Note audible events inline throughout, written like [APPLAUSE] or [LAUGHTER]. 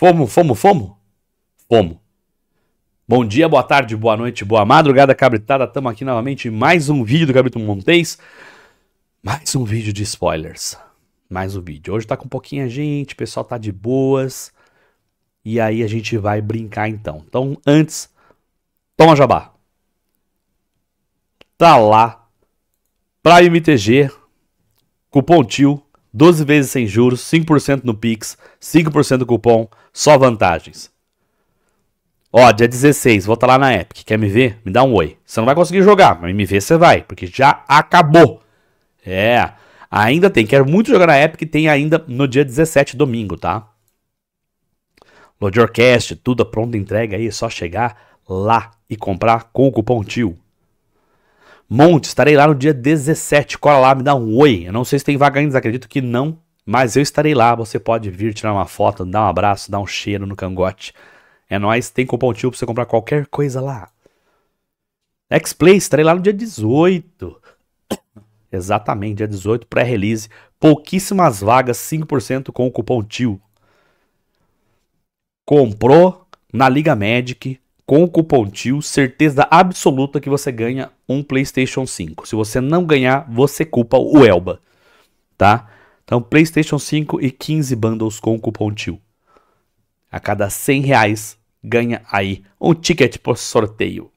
Fomo, fomo, fomo? Fomo. Bom dia, boa tarde, boa noite, boa madrugada, cabritada. Estamos aqui novamente em mais um vídeo do Cabrito Montes. Mais um vídeo de spoilers. Mais um vídeo. Hoje tá com pouquinha gente, o pessoal tá de boas. E aí a gente vai brincar então. Então, antes, toma jabá. Tá lá. Prime MTG, cupom TIO, 12 vezes sem juros, 5% no Pix, 5% do cupom, só vantagens. Ó, dia 16, volta lá na Epic. Quer me ver? Me dá um oi. Você não vai conseguir jogar, mas me ver você vai, porque já acabou. É, ainda tem. Quero muito jogar na Epic, tem ainda no dia 17, domingo, tá? Lodgeorcast, tudo pronto entrega aí, é só chegar lá e comprar com o cupom TIO. Monte, estarei lá no dia 17. Cola lá, me dá um oi. Eu não sei se tem vaga ainda, acredito que não. Mas eu estarei lá. Você pode vir tirar uma foto, dar um abraço, dar um cheiro no cangote. É nóis, tem cupom tio pra você comprar qualquer coisa lá. X-Play, estarei lá no dia 18. [COUGHS] Exatamente, dia 18, pré-release. Pouquíssimas vagas, 5% com o cupom TIO. Comprou na Liga Magic, com o cupom TIO, certeza absoluta que você ganha um PlayStation 5. Se você não ganhar, você culpa o Elba, tá? Então, PlayStation 5 e 15 bundles com o cupom TIO. A cada 100 reais, ganha aí um ticket por sorteio.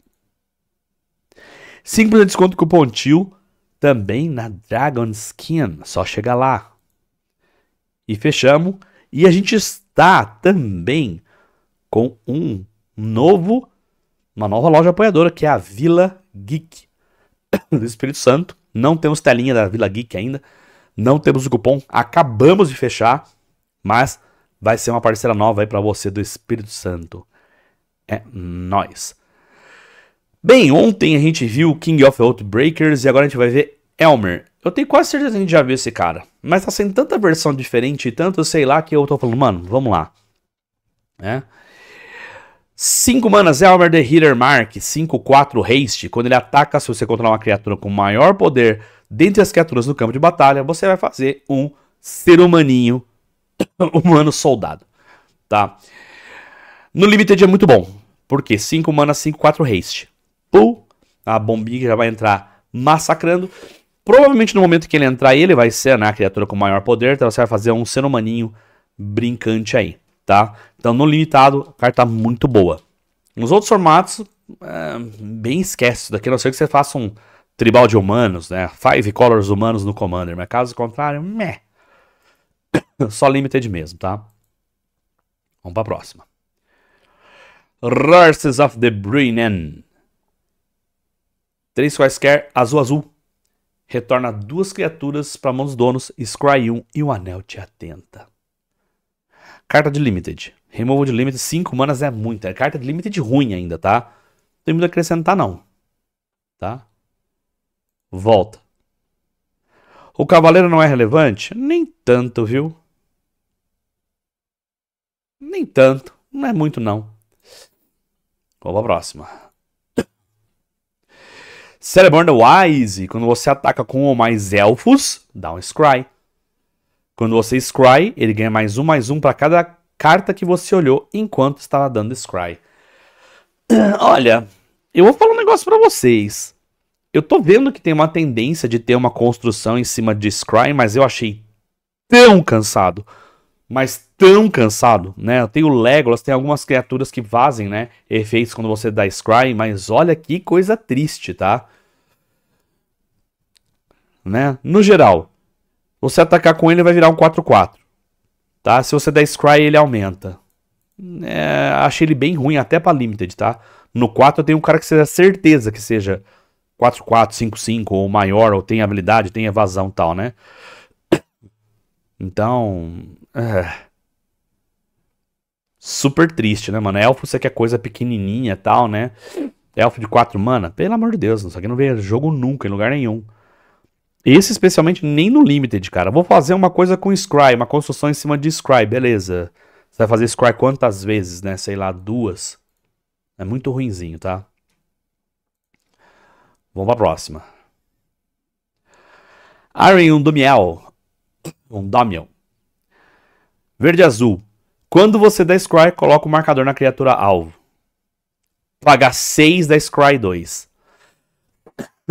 5% de desconto com cupom TIO também na Dragon Skin. Só chega lá. E fechamos. E a gente está também com um um novo, uma nova loja apoiadora, que é a Vila Geek [COUGHS] do Espírito Santo. Não temos telinha da Vila Geek ainda, não temos o cupom, acabamos de fechar, mas vai ser uma parceira nova aí para você do Espírito Santo. É nós. Bem, ontem a gente viu King of Outbreakers e agora a gente vai ver Elmer. Eu tenho quase certeza que a gente já viu esse cara, mas tá sendo tanta versão diferente e tanto sei lá que eu tô falando, mano, vamos lá. É. 5 manas é de The Healer Mark, 5, 4 Haste. Quando ele ataca, se você controlar uma criatura com maior poder dentre as criaturas no campo de batalha, você vai fazer um ser humaninho, [COUGHS] humano soldado, tá? No Limited é muito bom, porque 5 manas, 5, 4 Haste. Pum, a bombinha já vai entrar massacrando. Provavelmente no momento que ele entrar, ele vai ser né, a criatura com maior poder, então você vai fazer um ser humaninho brincante aí tá? Então no limitado, a carta é muito boa. Nos outros formatos, é, bem esquece daqui, a não ser que você faça um tribal de humanos, né? Five colors humanos no Commander, mas caso contrário, meh. [COUGHS] Só limited mesmo, tá? Vamos pra próxima. Races of the Brinen. Três quaisquer, azul azul. Retorna duas criaturas para mãos donos, Scry 1 e o Anel te atenta. Carta de Limited. Removal de Limited, 5 manas é muita. É carta de Limited ruim ainda, tá? Não tem muito a acrescentar, não. Tá? Volta. O Cavaleiro não é relevante? Nem tanto, viu? Nem tanto. Não é muito, não. Vamos pra próxima. Celeborn the Wise. Quando você ataca com ou mais elfos, dá um Scry. Quando você scry, ele ganha mais um, mais um para cada carta que você olhou enquanto estava dando scry. [CLEARS THROAT] Olha, eu vou falar um negócio para vocês. Eu tô vendo que tem uma tendência de ter uma construção em cima de scry, mas eu achei tão cansado. Mas tão cansado, né? Tem o Legolas, tem algumas criaturas que vazem, né? Efeitos quando você dá scry, mas olha que coisa triste, tá? Né? No geral, você atacar com ele vai virar um 4-4. Tá? Se você der Scry, ele aumenta. É, achei ele bem ruim até pra Limited, tá? No 4 eu tenho um cara que seja certeza que seja 4-4, 5-5 ou maior, ou tem habilidade, tem evasão e tal, né? Então. É. Super triste, né, mano? Elfo você quer coisa pequenininha e tal, né? Elfo de 4 mana? Pelo amor de Deus, isso aqui não veio jogo nunca, em lugar nenhum. Esse especialmente nem no Limited, cara. Vou fazer uma coisa com Scry, uma construção em cima de Scry, beleza. Você vai fazer Scry quantas vezes, né? Sei lá, duas. É muito ruinzinho, tá? Vamos pra próxima. Iron Undomiel. Undomiel. Verde azul. Quando você dá Scry, coloca o marcador na criatura alvo. pagar 6 da Scry 2. [COUGHS]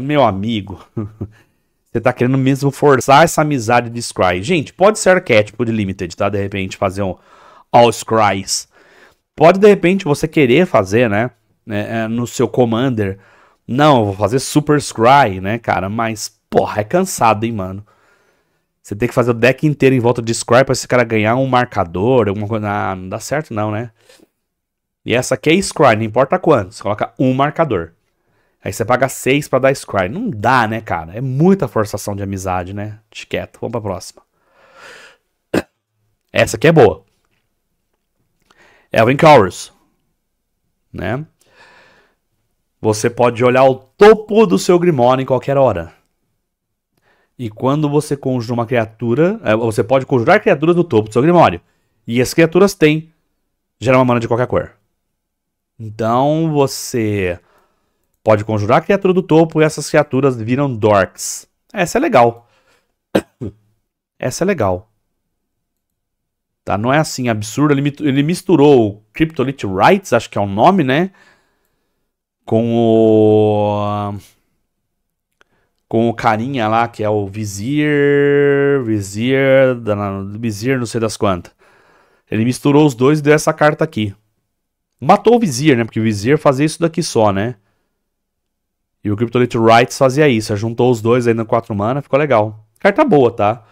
Meu amigo, você tá querendo mesmo forçar essa amizade de Scry. Gente, pode ser arquétipo de Limited, tá? De repente fazer um All Scrys. Pode, de repente, você querer fazer, né? É, é no seu Commander. Não, vou fazer Super Scry, né, cara? Mas, porra, é cansado, hein, mano? Você tem que fazer o deck inteiro em volta de Scry pra esse cara ganhar um marcador, alguma coisa. Ah, não dá certo, não, né? E essa aqui é Scry, não importa quanto. Você coloca um marcador. Aí você paga 6 para dar Scry. Não dá, né, cara? É muita forçação de amizade, né? Te quieto. Vamos pra próxima. [COUGHS] Essa aqui é boa. Elvin Cowers. Né? Você pode olhar o topo do seu Grimório em qualquer hora. E quando você conjura uma criatura, é, você pode conjurar criaturas do topo do seu Grimório. E as criaturas têm. Gerar uma mana de qualquer cor. Então você Pode conjurar a criatura do topo e essas criaturas viram dorks. Essa é legal. Essa é legal. Tá? Não é assim absurdo. Ele, misturou misturou Cryptolith Rights, acho que é o nome, né? Com o. Com o carinha lá, que é o Vizir. Vizir. Vizir, não sei das quantas. Ele misturou os dois e deu essa carta aqui. Matou o Vizir, né? Porque o Vizir fazia isso daqui só, né? E o Cryptolite Rights fazia isso. Juntou os dois aí na 4 mana, ficou legal. Carta boa, tá?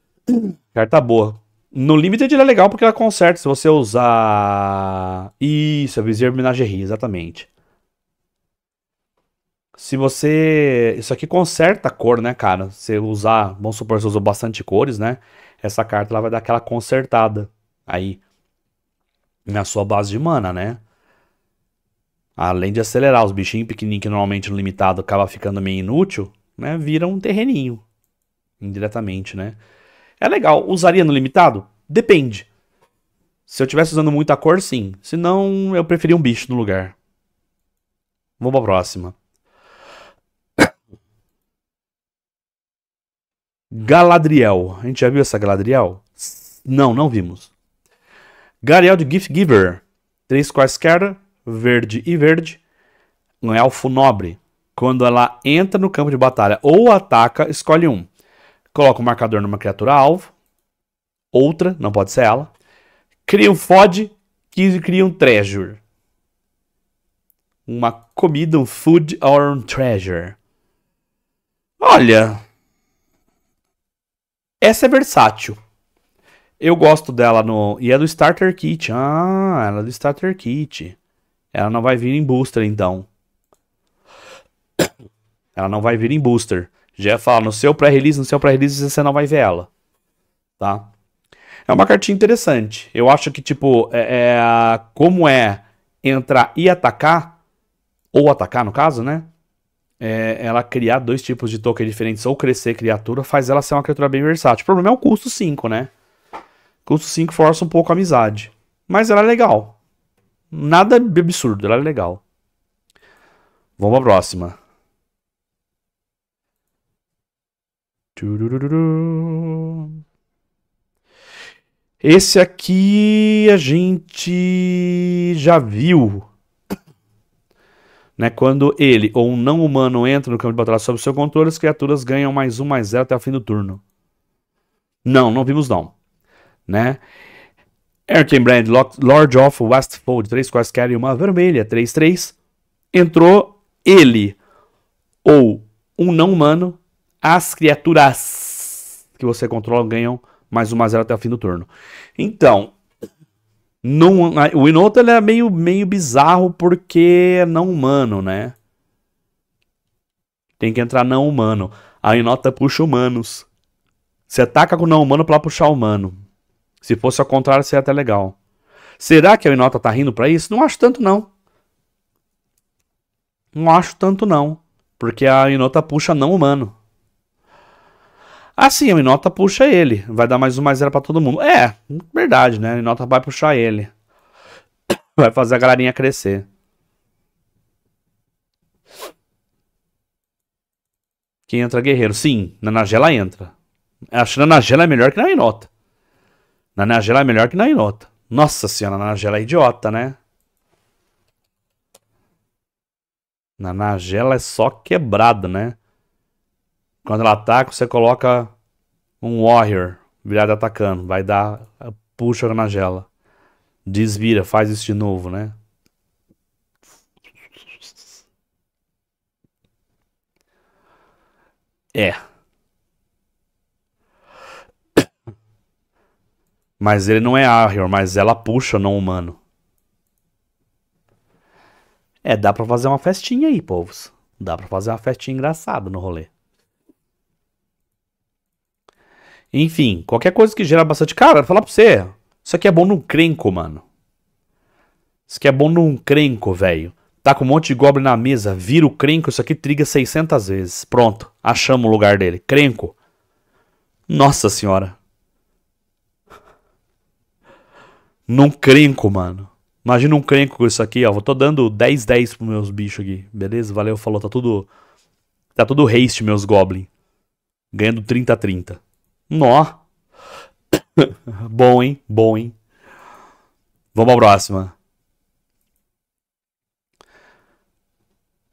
[CLEARS THROAT] Carta boa. No Limited ele é legal porque ela conserta se você usar. Isso, a Vizier Menagerie, exatamente. Se você. Isso aqui conserta a cor, né, cara? Se usar. Vamos supor que você usou bastante cores, né? Essa carta ela vai dar aquela consertada aí. Na sua base de mana, né? Além de acelerar, os bichinhos pequenininhos que normalmente no limitado acaba ficando meio inútil, né? Vira um terreninho. Indiretamente, né? É legal. Usaria no limitado? Depende. Se eu estivesse usando muita cor, sim. Se não, eu preferia um bicho no lugar. Vamos pra próxima. [COUGHS] Galadriel. A gente já viu essa Galadriel? Não, não vimos. Gariel de Gift Giver. Três quaisquer verde e verde, um elfo é nobre. Quando ela entra no campo de batalha ou ataca, escolhe um. Coloca o um marcador numa criatura alvo, outra, não pode ser ela. Cria um FOD e cria um treasure. Uma comida, um food or um treasure. Olha. Essa é versátil. Eu gosto dela no. E é do Starter Kit. Ah, ela é do Starter Kit. Ela não vai vir em booster, então. Ela não vai vir em booster. Já fala, no seu pré-release, no seu pré-release você não vai ver ela. Tá? É uma cartinha interessante. Eu acho que, tipo, é, é, como é entrar e atacar, ou atacar no caso, né? É, ela criar dois tipos de token diferentes, ou crescer criatura, faz ela ser uma criatura bem versátil. O problema é o custo 5, né? Custo 5 força um pouco a amizade. Mas ela é legal. Nada absurdo, ela é legal. Vamos pra próxima. Esse aqui a gente já viu. Né, quando ele ou um não humano entra no campo de batalha sob seu controle, as criaturas ganham mais um mais zero até o fim do turno. Não, não vimos não. Né? Erkenbrand, Lord of Westfold, três quaisquer e uma vermelha, 3-3. Entrou ele, ou um não humano, as criaturas que você controla ganham mais uma zero até o fim do turno. Então, o Inoto ele é meio, meio bizarro porque é não humano, né? Tem que entrar não humano. A Inota puxa humanos. Você ataca com não humano para puxar humano. Se fosse ao contrário, seria até legal. Será que a Inota tá rindo para isso? Não acho tanto, não. Não acho tanto, não. Porque a Inota puxa não humano. Assim, a Inota puxa ele. Vai dar mais um mais zero pra todo mundo. É, verdade, né? A Inota vai puxar ele. [COUGHS] Vai fazer a galerinha crescer. Quem entra guerreiro? Sim, na Nagela entra. Acho que na Nagela é melhor que na Inota. Na Nagela é melhor que na Inota. Nossa senhora, na Nagela é idiota, né? Na Nagela é só quebrada, né? Quando ela ataca, você coloca um Warrior virado atacando. Vai dar. Puxa na Nagela. Desvira, faz isso de novo, né? É. Mas ele não é Arior, mas ela puxa não humano. É, dá pra fazer uma festinha aí, povos. Dá pra fazer uma festinha engraçada no rolê. Enfim, qualquer coisa que gera bastante. Cara, vou falar pra você. Isso aqui é bom num crenco, mano. Isso aqui é bom num crenco, velho. Tá com um monte de goblin na mesa, vira o crenco, isso aqui triga 600 vezes. Pronto, achamos o lugar dele. Crenco. Nossa senhora. num crenco, mano. Imagina um crenco com isso aqui, ó. vou tô dando 10, 10 pros meus bichos aqui, beleza? Valeu, falou. Tá tudo. Tá tudo haste, meus goblin. Ganhando 30 30. Nó. [COUGHS] Bom, hein? Bom, hein? Vamos pra próxima.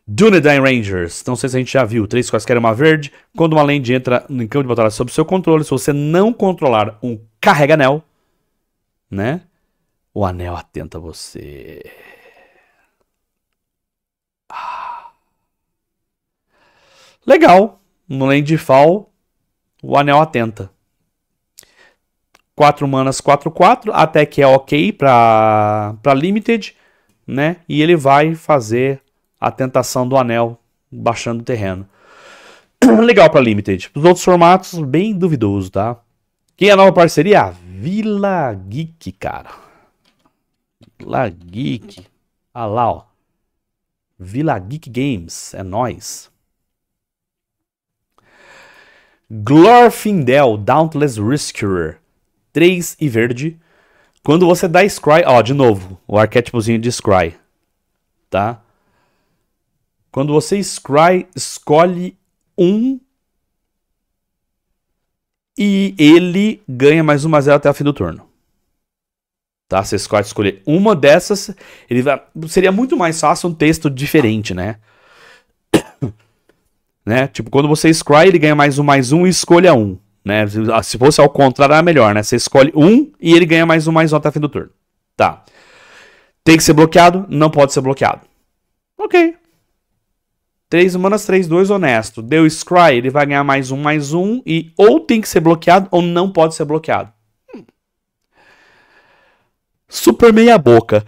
Dunedain Rangers. Não sei se a gente já viu. Três quaisquer uma verde. Quando uma land entra no campo de batalha sob seu controle, se você não controlar um carreganel, né? O anel atenta a você. Ah. Legal. No Landfall, o anel atenta. 4 manas, 4, 4. Até que é ok pra, pra Limited, né? E ele vai fazer a tentação do anel baixando o terreno. [CLEARS THROAT] Legal pra Limited. Os outros formatos, bem duvidoso, tá? Quem é a nova parceria? Vila Geek, cara. Vila Geek. Ah lá, ó. Vila Geek Games, é nós. Glorfindel, Dauntless Rescuer. 3 e verde. Quando você dá Scry, ó, de novo, o arquétipozinho de Scry, tá? Quando você Scry, escolhe um e ele ganha mais uma zero até o fim do turno. Tá? Se esse escolher uma dessas, ele vai... seria muito mais fácil um texto diferente, né? [COUGHS] né? Tipo, quando você scry, ele ganha mais um, mais um e escolha um. Né? Ah, se fosse ao contrário, era melhor, né? Você escolhe um e ele ganha mais um, mais um até o fim do turno. Tá. Tem que ser bloqueado? Não pode ser bloqueado. Ok. três humanas, três dois honesto. Deu scry, ele vai ganhar mais um, mais um. E ou tem que ser bloqueado ou não pode ser bloqueado super meia boca.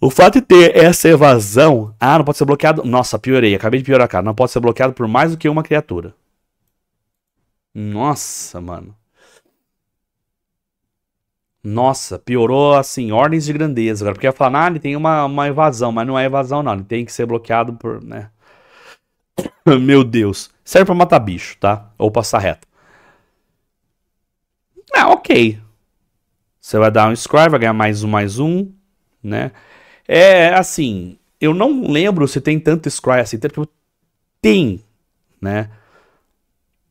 O fato de ter essa evasão. Ah, não pode ser bloqueado. Nossa, piorei. Acabei de piorar cara. Não pode ser bloqueado por mais do que uma criatura. Nossa, mano. Nossa, piorou assim, ordens de grandeza. Agora, porque ia falar, ah, ele tem uma, uma evasão, mas não é evasão, não. Ele tem que ser bloqueado por. né? [LAUGHS] Meu Deus. Serve pra matar bicho, tá? Ou passar reto. Ah, ok. Você vai dar um score, vai ganhar mais um, mais um, né? É assim, eu não lembro se tem tanto scry assim, tem, né?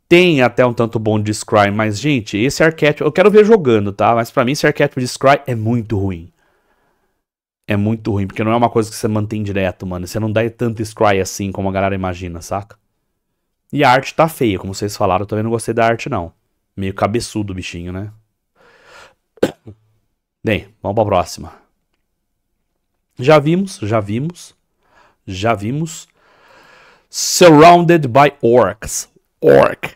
Tem até um tanto bom de scry, mas gente, esse arquétipo, eu quero ver jogando, tá? Mas para mim esse arquétipo de scry é muito ruim. É muito ruim, porque não é uma coisa que você mantém direto, mano. Você não dá tanto scry assim como a galera imagina, saca? E a arte tá feia, como vocês falaram, eu também não gostei da arte não. Meio cabeçudo o bichinho, né? [COUGHS] Bem, vamos para a próxima. Já vimos, já vimos, já vimos. Surrounded by orcs. Orc.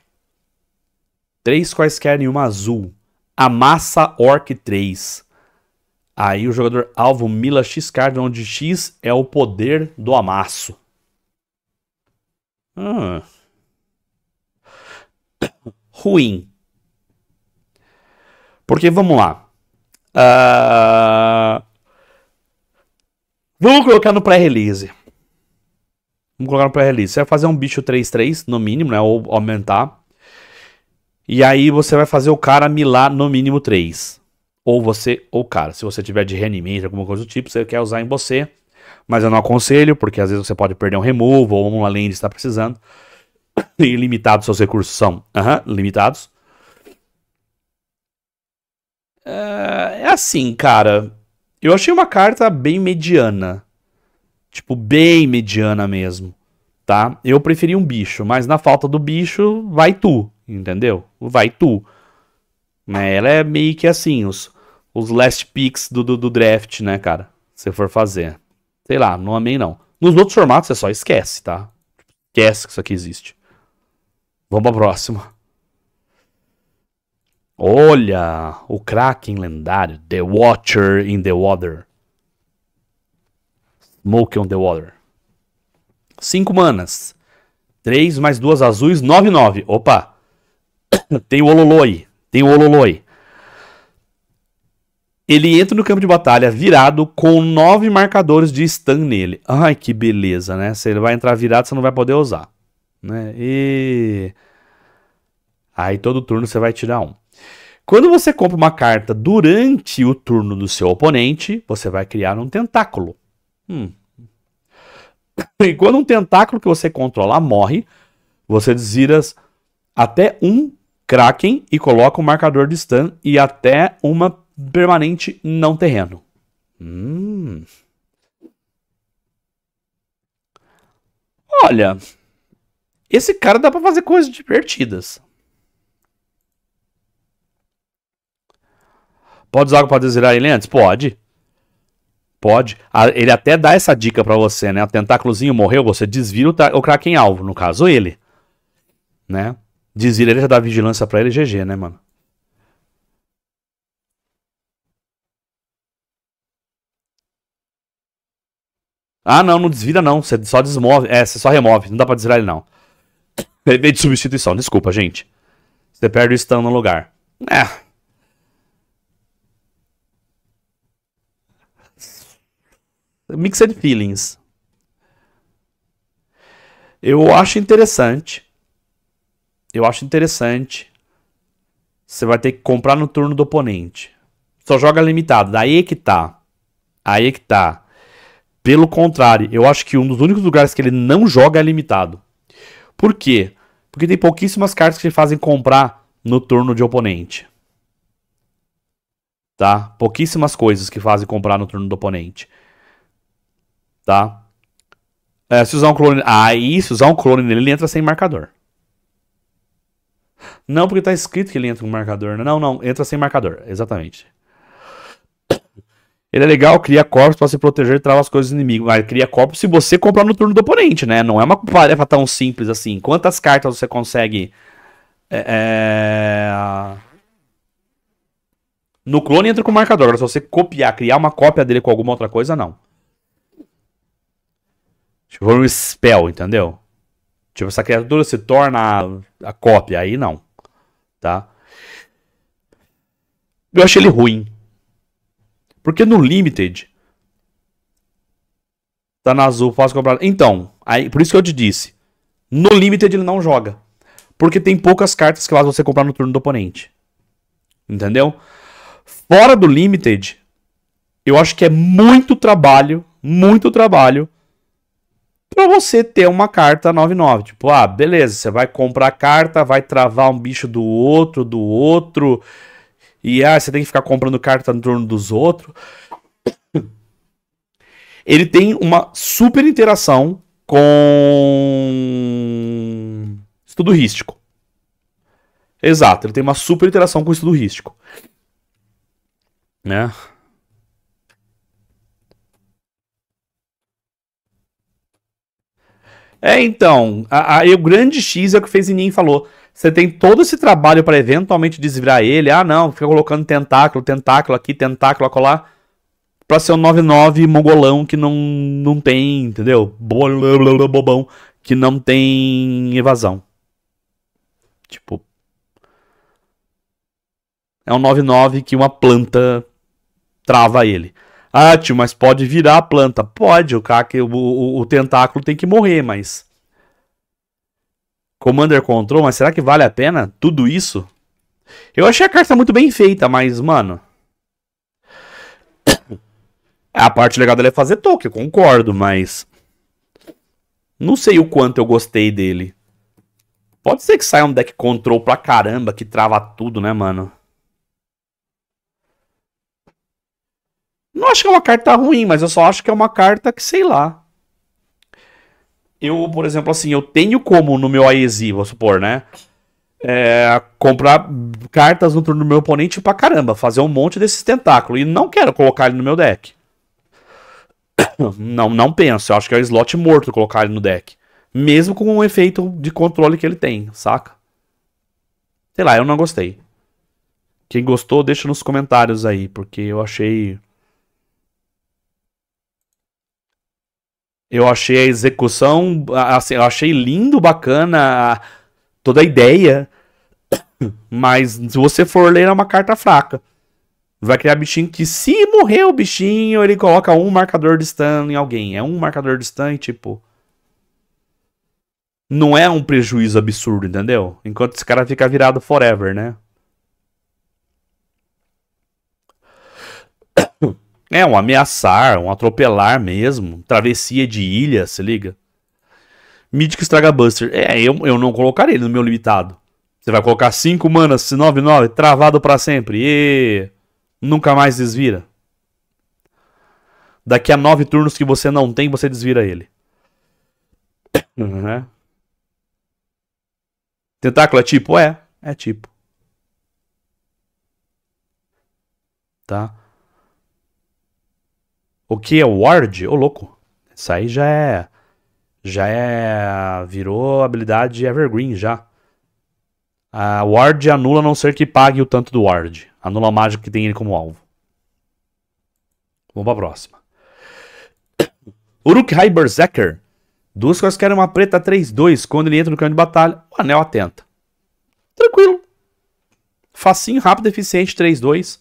Três quaisquer em uma azul. Amassa orc 3. Aí o jogador alvo mila X card, onde X é o poder do amasso. Ah. [COUGHS] Ruim. Porque vamos lá. Uh... Vamos colocar no pré-release. Vamos colocar no pré-release. Você vai fazer um bicho 3-3, no mínimo, né? Ou aumentar. E aí você vai fazer o cara milar no mínimo 3. Ou você, ou cara. Se você tiver de reanimate, alguma coisa do tipo, você quer usar em você. Mas eu não aconselho, porque às vezes você pode perder um removal ou um além de estar precisando. [COUGHS] E limitados seus recursos são. limitados. É, é assim, cara. Eu achei uma carta bem mediana. Tipo, bem mediana mesmo. Tá? Eu preferi um bicho, mas na falta do bicho, vai tu. Entendeu? Vai tu. Né? Ela é meio que assim, os, os last picks do, do, do draft, né, cara? Se for fazer. Sei lá, não amei não. Nos outros formatos você é só esquece, tá? Esquece que isso aqui existe. Vamos pra próxima. Olha, o Kraken lendário, The Watcher in the Water. Smoke on the Water. 5 manas. 3 mais 2 azuis, nove nove. Opa! [COUGHS] Tem o Ololoi. Tem o Ololoi. Ele entra no campo de batalha virado com 9 marcadores de stun nele. Ai, que beleza, né? Se ele vai entrar virado, você não vai poder usar. Né? E. Aí todo turno você vai tirar um. Quando você compra uma carta durante o turno do seu oponente, você vai criar um tentáculo. Hum. [LAUGHS] E quando um tentáculo que você controla morre, você desvira até um Kraken e coloca um marcador de stun e até uma permanente não terreno. Hum. Olha, esse cara dá para fazer coisas divertidas. Pode usar para desvirar ele antes? Pode. Pode. Ele até dá essa dica para você, né? O tentáculozinho morreu, você desvira o, o crack em alvo, no caso ele. Né? Desvira ele, já dá vigilância para ele, GG, né, mano? Ah, não, não desvira não. Você só desmove. É, você só remove. Não dá pra desvirar ele não. [COUGHS] Efeito de substituição. Desculpa, gente. Você perde o stun no lugar. É, Mixed Feelings. Eu acho interessante. Eu acho interessante. Você vai ter que comprar no turno do oponente. Só joga limitado. Daí é que tá. Aí é que tá. Pelo contrário, eu acho que um dos únicos lugares que ele não joga é limitado. Por quê? Porque tem pouquíssimas cartas que fazem comprar no turno de oponente. Tá? Pouquíssimas coisas que fazem comprar no turno do oponente. Tá? É, se usar um clone. Aí, se usar um clone nele, ele entra sem marcador. Não, porque tá escrito que ele entra com marcador. Né? Não, não, entra sem marcador. Exatamente. Ele é legal, cria corpos para se proteger e trava as coisas do inimigo. Mas cria corpos se você comprar no turno do oponente, né? Não é uma tarefa tão simples assim. Quantas cartas você consegue. É... é no clone entra com marcador. Agora, se você copiar, criar uma cópia dele com alguma outra coisa, não. Tipo, um spell, entendeu? Tipo, essa criatura se torna a, a cópia, aí não. Tá? Eu achei ele ruim. Porque no Limited. Tá na azul, fácil comprar. Então, aí, por isso que eu te disse. No Limited ele não joga. Porque tem poucas cartas que faz você comprar no turno do oponente. Entendeu? Fora do Limited, eu acho que é muito trabalho, muito trabalho para você ter uma carta 9-9. Tipo, ah, beleza, você vai comprar carta, vai travar um bicho do outro, do outro. E ah, você tem que ficar comprando carta no turno dos outros. Ele tem uma super interação com estudo rístico. Exato, ele tem uma super interação com estudo rístico. Né? É, então, o grande X é o que o Fezinim falou. Você tem todo esse trabalho para eventualmente desvirar ele. Ah, não, fica colocando tentáculo, tentáculo aqui, tentáculo acolá. Pra ser um 99 mongolão que não, não tem, entendeu? Bobão, que não tem evasão. Tipo. É um 99 que uma planta trava ele. Ah, tio, mas pode virar a planta. Pode, o, caque, o, o, o tentáculo tem que morrer, mas. Commander Control, mas será que vale a pena tudo isso? Eu achei a carta muito bem feita, mas, mano. A parte legal dela é fazer toque, concordo, mas. Não sei o quanto eu gostei dele. Pode ser que saia um deck control pra caramba que trava tudo, né, mano? Não acho que é uma carta ruim, mas eu só acho que é uma carta que, sei lá. Eu, por exemplo, assim, eu tenho como no meu aesi vou supor, né? É, comprar cartas no turno do meu oponente pra caramba, fazer um monte desses tentáculos. E não quero colocar ele no meu deck. Não, não penso. Eu acho que é um slot morto colocar ele no deck. Mesmo com o efeito de controle que ele tem, saca? Sei lá, eu não gostei. Quem gostou, deixa nos comentários aí, porque eu achei Eu achei a execução, assim, eu achei lindo, bacana toda a ideia, [COUGHS] mas se você for ler é uma carta fraca. Vai criar bichinho que se morrer o bichinho, ele coloca um marcador de stun em alguém. É um marcador de stun, tipo... Não é um prejuízo absurdo, entendeu? Enquanto esse cara fica virado forever, né? É, um ameaçar, um atropelar mesmo. Travessia de ilha, se liga. Mítico Buster. É, eu, eu não colocaria ele no meu limitado. Você vai colocar 5 manas, 9, 9, travado para sempre. E nunca mais desvira. Daqui a 9 turnos que você não tem, você desvira ele. Uhum. Tentáculo é tipo? É, é tipo. Tá? O que é Ward? Ô, oh, louco. Isso aí já é. Já é. Virou habilidade Evergreen já. A Ward anula a não ser que pague o tanto do Ward. Anula a mágica que tem ele como alvo. Vamos pra próxima. [COUGHS] uruk Berserker. Duas coisas que uma preta 3-2. Quando ele entra no campo de batalha, o anel atenta. Tranquilo. Facinho, rápido, eficiente 3-2.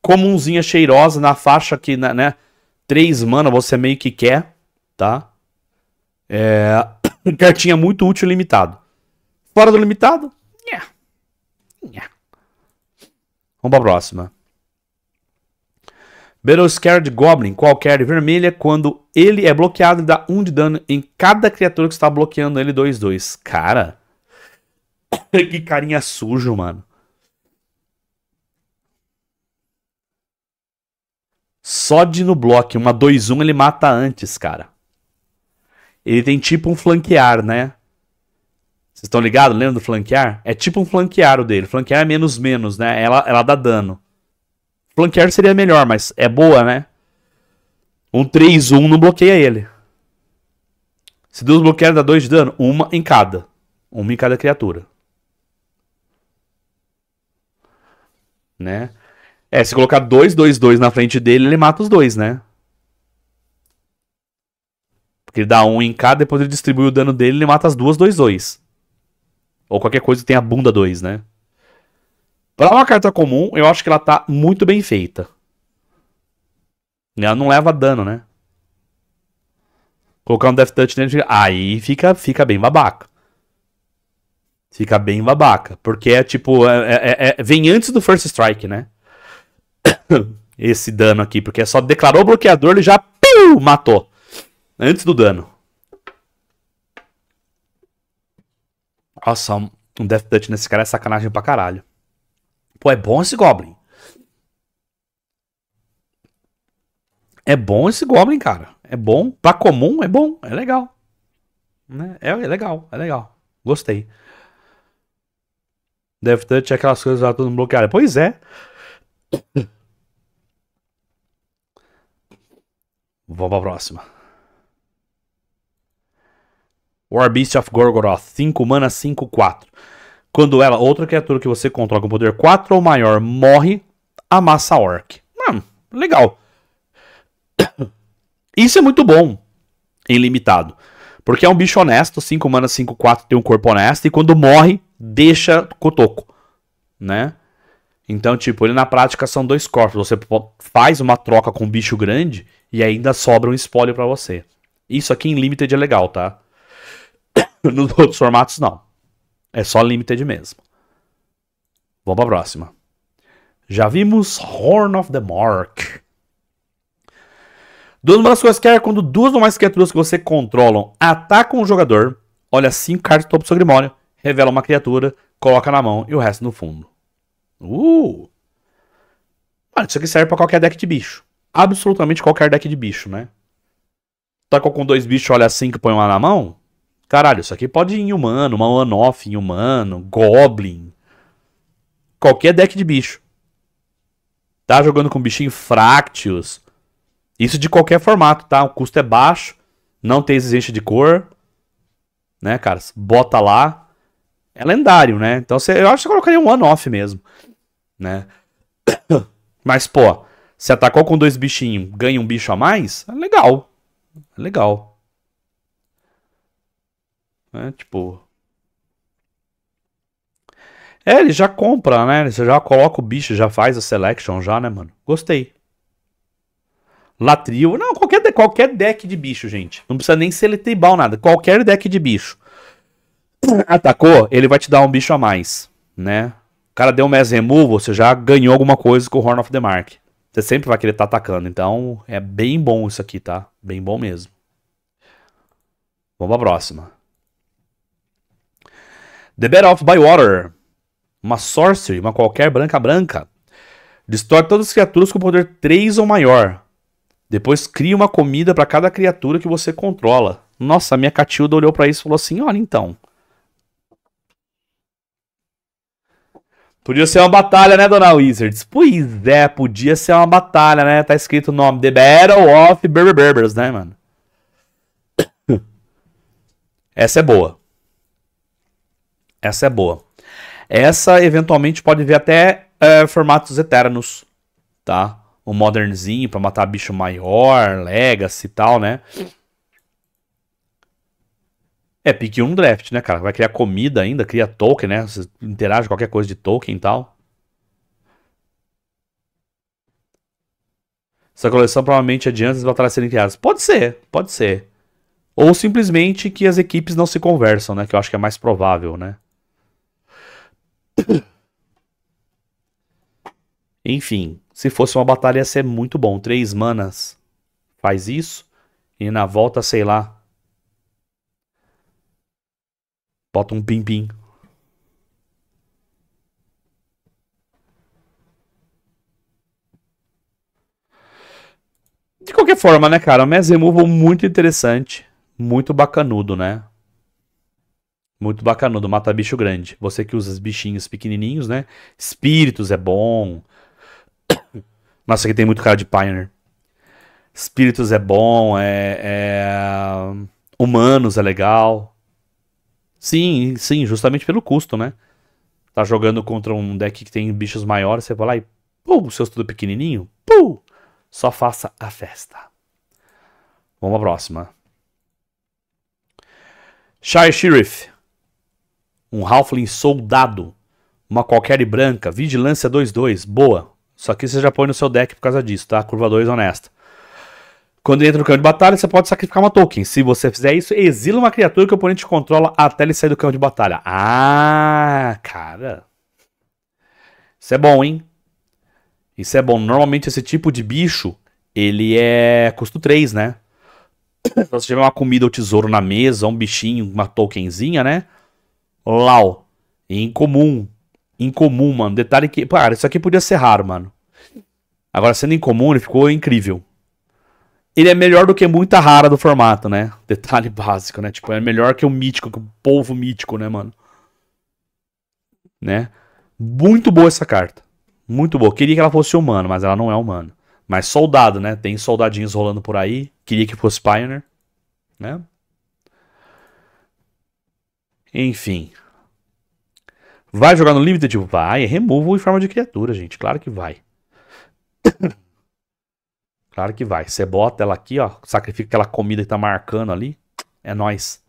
Comunzinha cheirosa na faixa que, né? né 3 mana você meio que quer, tá? É. Cartinha [COUGHS] muito útil limitado. Fora do limitado? Yeah. Yeah. Vamos pra próxima. Battle Scared Goblin, qualquer vermelha, quando ele é bloqueado, dá 1 um de dano em cada criatura que está bloqueando ele 2-2. Cara, [COUGHS] que carinha sujo, mano. Só de no bloco, uma 2-1 ele mata antes, cara. Ele tem tipo um flanquear, né? Vocês estão ligados? Lembra do flanquear? É tipo um flanquear o dele. Flanquear é menos menos, né? Ela, ela dá dano. Flanquear seria melhor, mas é boa, né? Um 3-1 não bloqueia ele. Se duas bloquear dá dois de dano. Uma em cada. Uma em cada criatura. Né? É, se colocar dois, dois, dois na frente dele, ele mata os dois, né? Porque ele dá um em cada, depois ele distribui o dano dele, ele mata as duas, dois, dois. Ou qualquer coisa que tenha bunda dois, né? Pra uma carta comum, eu acho que ela tá muito bem feita. Ela não leva dano, né? Colocar um Death Touch nele, aí fica, fica bem babaca. Fica bem babaca. Porque é tipo. É, é, é, é vem antes do First Strike, né? [LAUGHS] esse dano aqui, porque é só declarou o bloqueador, ele já piu, matou. Antes do dano. Nossa, um Death Touch nesse cara é sacanagem pra caralho. Pô, é bom esse Goblin. É bom esse Goblin, cara. É bom. Pra comum, é bom. É legal. Né? É, é legal, é legal. Gostei. Death Touch é aquelas coisas lá tudo bloqueado. Pois é. Vamos pra próxima. War Beast of Gorgoroth. 5 mana, 5, 4. Quando ela, outra criatura que você controla com poder 4 ou maior, morre, amassa a orc. Hum, legal. [COUGHS] Isso é muito bom em limitado. Porque é um bicho honesto, 5 mana, 5, 4, tem um corpo honesto, e quando morre, deixa cotoco, né? Então, tipo, ele na prática são dois corpos. Você faz uma troca com um bicho grande e ainda sobra um spoiler para você. Isso aqui em Limited é legal, tá? [COUGHS] Nos outros formatos, não. É só Limited mesmo. Vamos pra próxima. Já vimos Horn of the Mark. Duas coisas que é quando duas ou mais criaturas que você controlam atacam o jogador, olha cinco cartas do topo do seu grimório, revela uma criatura, coloca na mão e o resto no fundo. Uh! Mano, isso aqui serve pra qualquer deck de bicho absolutamente qualquer deck de bicho, né? Tacou tá com dois bichos, olha assim que põe uma na mão. Caralho, isso aqui pode ir em humano, uma one-off em humano, goblin. Qualquer deck de bicho. Tá jogando com bichinho Fractius. Isso de qualquer formato, tá? O custo é baixo, não tem exigência de cor. Né, cara? Bota lá. É lendário, né? Então você, eu acho que você colocaria um one-off mesmo. Né? [COUGHS] Mas, pô, se atacou com dois bichinhos, ganha um bicho a mais, legal. É legal. É, né, tipo... É, ele já compra, né? Você já coloca o bicho, já faz a selection já, né, mano? Gostei. Latril. Não, qualquer, qualquer deck de bicho, gente. Não precisa nem ser nada. Qualquer deck de bicho. [CLEARS THROAT] Atacou, ele vai te dar um bicho a mais, né? O cara deu um mass você já ganhou alguma coisa com o Horn of the Mark. Você sempre vai querer estar tá atacando. Então, é bem bom isso aqui, tá? Bem bom mesmo. Vamos pra próxima. The Battle of Bywater. Uma sorcery, uma qualquer branca-branca. Destrói todas as criaturas com poder 3 ou maior. Depois cria uma comida para cada criatura que você controla. Nossa, a minha Catilda olhou para isso e falou assim: Olha então, Podia ser uma batalha, né, dona Wizards? Pois é, podia ser uma batalha, né? Tá escrito o nome: The Battle of Berber Berbers, né, mano? [COUGHS] Essa é boa. Essa é boa. Essa, eventualmente, pode vir até é, formatos eternos, tá? Um modernzinho pra matar bicho maior, legacy e tal, né? É, pique um draft, né, cara? Vai criar comida ainda, cria token, né? Você interage com qualquer coisa de token e tal. Essa coleção provavelmente adianta é as batalhas serem criadas. Pode ser, pode ser. Ou simplesmente que as equipes não se conversam, né? Que eu acho que é mais provável, né? [COUGHS] Enfim, se fosse uma batalha ia ser muito bom. Três manas faz isso. E na volta, sei lá, Bota um pim-pim. De qualquer forma, né, cara? o é Mass Removal muito interessante. Muito bacanudo, né? Muito bacanudo. Mata bicho grande. Você que usa os bichinhos pequenininhos, né? Espíritos é bom. [COUGHS] Nossa, aqui tem muito cara de Pioneer. Espíritos é bom, é, é... Humanos é legal. Sim, sim, justamente pelo custo, né? Tá jogando contra um deck que tem bichos maiores, você vai lá e. Pum, seus tudo é pequenininho. Pum! Só faça a festa. Vamos à próxima. Shire Sheriff. Um Halfling soldado. Uma qualquer e branca. Vigilância 2-2. Boa. Só que você já põe no seu deck por causa disso, tá? Curva 2 honesta. Quando entra no campo de batalha, você pode sacrificar uma token. Se você fizer isso, exila uma criatura que o oponente controla até ele sair do campo de batalha. Ah, cara. Isso é bom, hein? Isso é bom. Normalmente esse tipo de bicho, ele é custo 3, né? Então, se tiver uma comida ou tesouro na mesa, um bichinho, uma tokenzinha, né? Lau. Incomum. Incomum, mano. Detalhe que. Cara, isso aqui podia ser raro, mano. Agora, sendo incomum, ele ficou incrível ele é melhor do que muita rara do formato, né? Detalhe básico, né? Tipo, é melhor que o mítico, que o povo mítico, né, mano? Né? Muito boa essa carta. Muito boa. Queria que ela fosse humana, mas ela não é humana. Mas soldado, né? Tem soldadinhos rolando por aí. Queria que fosse Pioneer, né? Enfim. Vai jogar no Limited? Vai. É removal em forma de criatura, gente. Claro que vai. [COUGHS] Claro que vai. Você bota ela aqui, ó. Sacrifica aquela comida que tá marcando ali. É nós.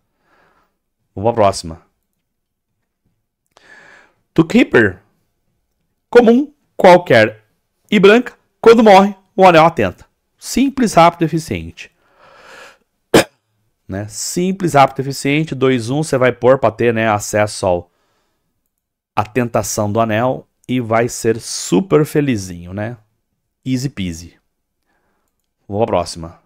Vamos pra próxima. To Keeper. Comum, qualquer e branca. Quando morre, o anel atenta. Simples, rápido e eficiente. [COUGHS] né? Simples, rápido e eficiente. 2-1 um, você vai pôr pra ter né, acesso ao a tentação do anel e vai ser super felizinho, né? Easy peasy. Vamos pra próxima.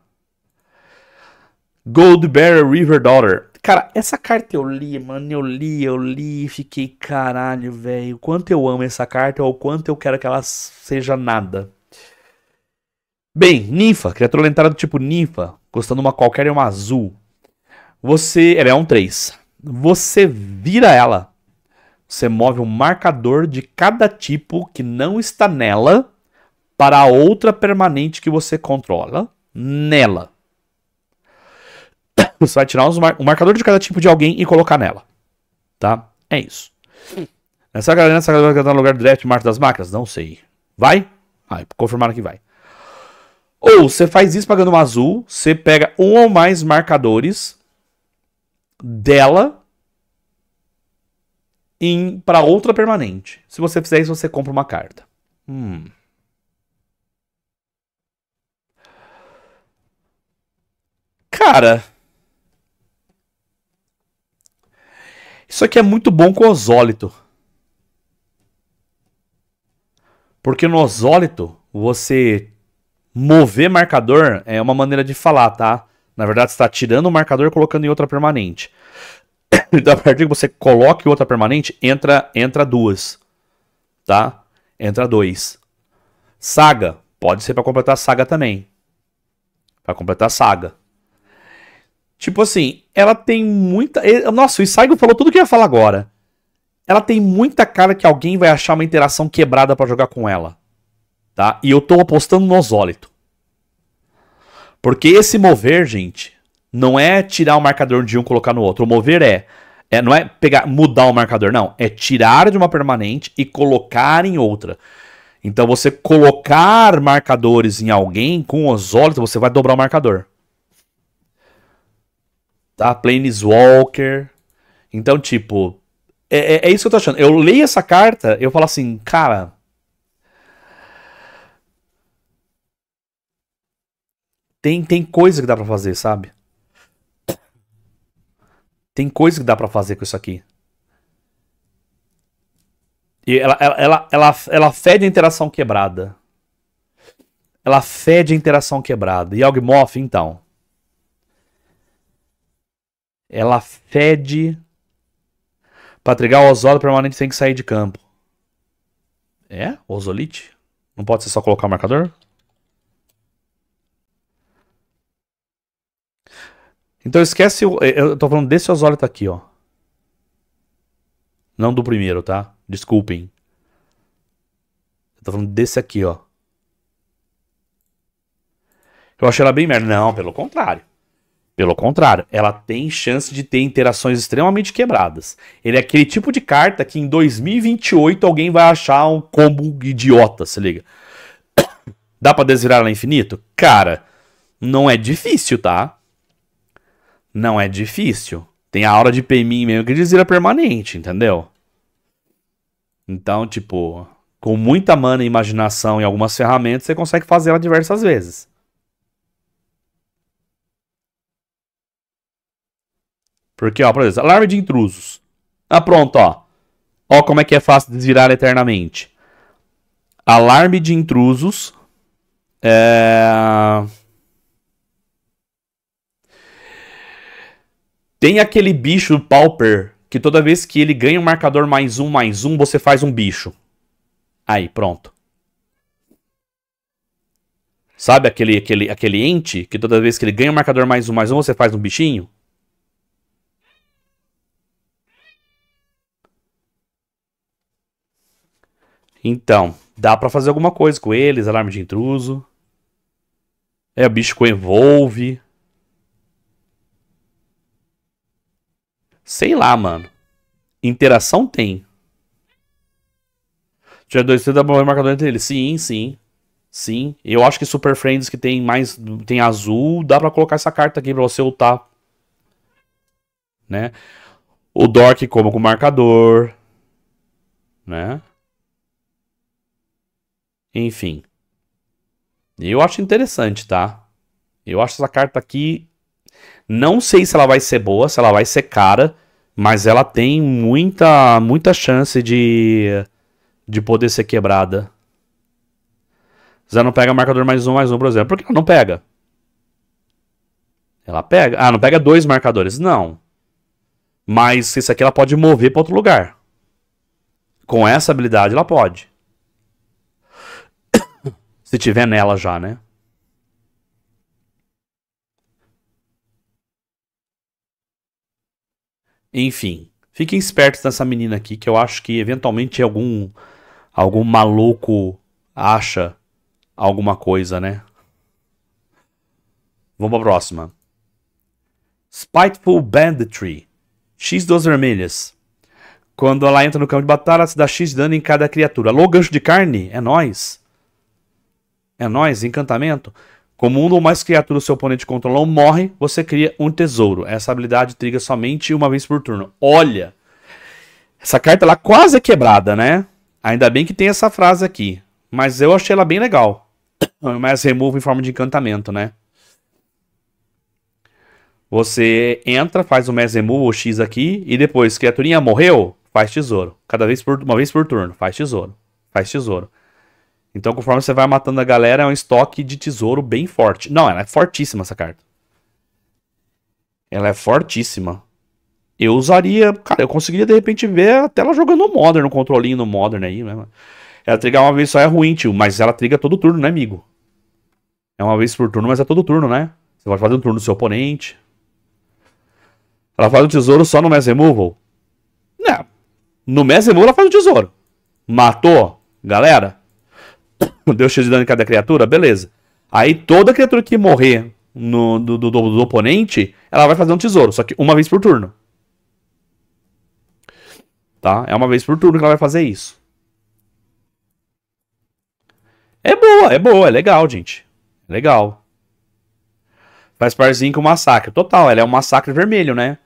Goldberry River Daughter. Cara, essa carta eu li, mano. Eu li, eu li e fiquei, caralho, velho. Quanto eu amo essa carta ou quanto eu quero que ela seja nada. Bem, ninfa, criatura lendária do tipo ninfa, custando uma qualquer e uma azul. Você. Ela é um 3. Você vira ela. Você move um marcador de cada tipo que não está nela para a outra permanente que você controla nela. [COUGHS] Você vai tirar mar marcador de cada tipo de alguém e colocar nela. Tá? É isso. Essa galera, essa galera vai tá no lugar do draft Marte das Máquinas? Não sei. Vai? Vai, confirmaram que vai. Ou você faz isso pagando um azul, você pega um ou mais marcadores dela para outra permanente. Se você fizer isso, você compra uma carta. Hum. cara. Isso aqui é muito bom com osólito. Porque no osólito, você mover marcador é uma maneira de falar, tá? Na verdade, você está tirando o marcador e colocando em outra permanente. [COUGHS] Então, a partir que você coloca outra permanente, entra, entra duas. Tá? Entra dois. Saga. Pode ser para completar saga também. Para completar saga. Tipo assim, ela tem muita. Nossa, o Isaigo falou tudo que eu ia falar agora. Ela tem muita cara que alguém vai achar uma interação quebrada para jogar com ela. Tá? E eu tô apostando no Osólito. Porque esse mover, gente, não é tirar o marcador de um e colocar no outro. O mover é, é não é pegar, mudar o marcador, não. É tirar de uma permanente e colocar em outra. Então você colocar marcadores em alguém com o Osólito, você vai dobrar o marcador a Planeswalker. Então, tipo, é, é, é, isso que eu tô achando. Eu leio essa carta, eu falo assim, cara. Tem, tem coisa que dá pra fazer, sabe? Tem coisa que dá pra fazer com isso aqui. E ela, ela, ela, ela, ela fede a interação quebrada. Ela fede a interação quebrada. E Algmoth, então. Ela fede. Para trigar o osório permanente tem que sair de campo. É? ozolite Não pode ser só colocar o marcador? Então esquece, o, eh, eu tô falando desse Osório tá aqui, ó. Não do primeiro, tá? Desculpem. Eu tô falando desse aqui, ó. Eu achei ela bem merda. Não, pelo contrário. Pelo contrário, ela tem chance de ter interações extremamente quebradas. Ele é aquele tipo de carta que em 2028 alguém vai achar um combo idiota, se liga. [COUGHS] Dá para desvirar ela infinito? Cara, não é difícil, tá? Não é difícil. Tem a aura de Pemin mesmo que desvira permanente, entendeu? Então, tipo, com muita mana e imaginação e algumas ferramentas, você consegue fazer ela diversas vezes. Porque, ó, por exemplo, alarme de intrusos. Ah, pronto, ó. Ó como é que é fácil desvirar eternamente. Alarme de intrusos. É... Tem aquele bicho Pauper que toda vez que ele ganha um marcador mais um, mais um, você faz um bicho. Aí, pronto. Sabe aquele, aquele, aquele ente que toda vez que ele ganha um marcador mais um, mais um, você faz um bichinho? Então, dá para fazer alguma coisa com eles, alarme de intruso. É, o bicho envolve? Sei lá, mano. Interação tem. dois, três, dá pra marcador entre eles. Sim, sim. Sim. Eu acho que Super Friends que tem mais. Tem azul. Dá pra colocar essa carta aqui pra você lutar. Né? O Dork como com marcador. Né? Enfim. Eu acho interessante, tá? Eu acho essa carta aqui. Não sei se ela vai ser boa, se ela vai ser cara, mas ela tem muita, muita chance de, de poder ser quebrada. Zé não pega marcador mais um, mais um, por exemplo. Por que ela não pega? Ela pega. Ah, não pega dois marcadores. Não. Mas isso aqui ela pode mover para outro lugar. Com essa habilidade ela pode. Se tiver nela já, né? Enfim, fiquem espertos nessa menina aqui, que eu acho que eventualmente algum algum maluco acha alguma coisa, né? Vamos pra próxima. Spiteful Banditry. X duas vermelhas. Quando ela entra no campo de batalha, se dá X de dano em cada criatura. Alô, gancho de carne? É nós. É nós, encantamento. Como um ou mais criaturas seu oponente controlou morre, você cria um tesouro. Essa habilidade triga somente uma vez por turno. Olha! Essa carta lá quase é quebrada, né? Ainda bem que tem essa frase aqui. Mas eu achei ela bem legal. [COUGHS] Mas remove em forma de encantamento, né? Você entra, faz o Mass Remove ou X aqui, e depois, criaturinha morreu, faz tesouro. Cada vez por uma vez por turno, faz tesouro. Faz tesouro. Então, conforme você vai matando a galera, é um estoque de tesouro bem forte. Não, ela é fortíssima essa carta. Ela é fortíssima. Eu usaria. Cara, eu conseguiria de repente ver até ela jogando no Modern, um controlinho no Modern aí, né? Ela trigar uma vez só é ruim, tio, mas ela triga todo turno, né, amigo? É uma vez por turno, mas é todo turno, né? Você pode fazer um turno do seu oponente. Ela faz o tesouro só no Mass Removal? Não. No Mass Removal ela faz o tesouro. Matou? Galera, [LAUGHS] Deus X de dano em cada criatura, beleza. Aí toda criatura que morrer no, do, do, do, do oponente, ela vai fazer um tesouro, só que uma vez por turno. Tá? É uma vez por turno que ela vai fazer isso. É boa, é boa, é legal, gente. É legal. Faz parzinho com o massacre. Total, ela é um massacre vermelho, né?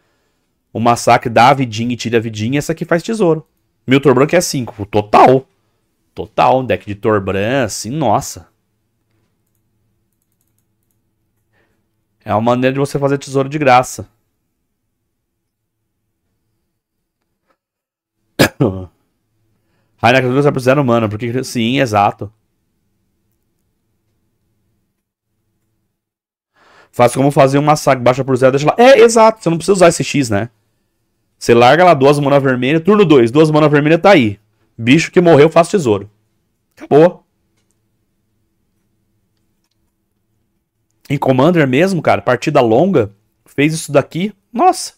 O massacre dá a vidinha e tira a vidinha, essa aqui faz tesouro. Milton Branco é 5, total. Total, um deck de Torbran, assim, nossa. É uma maneira de você fazer tesouro de graça. Rainer Cruz vai pro zero mana, porque sim, exato. Faz como fazer uma saga, baixa por zero, deixa lá. É, exato, você não precisa usar esse X, né? Você larga lá duas mana vermelha, turno 2, duas mana vermelha tá aí. Bicho que morreu faz tesouro. Acabou. Em Commander mesmo, cara, partida longa, fez isso daqui. Nossa.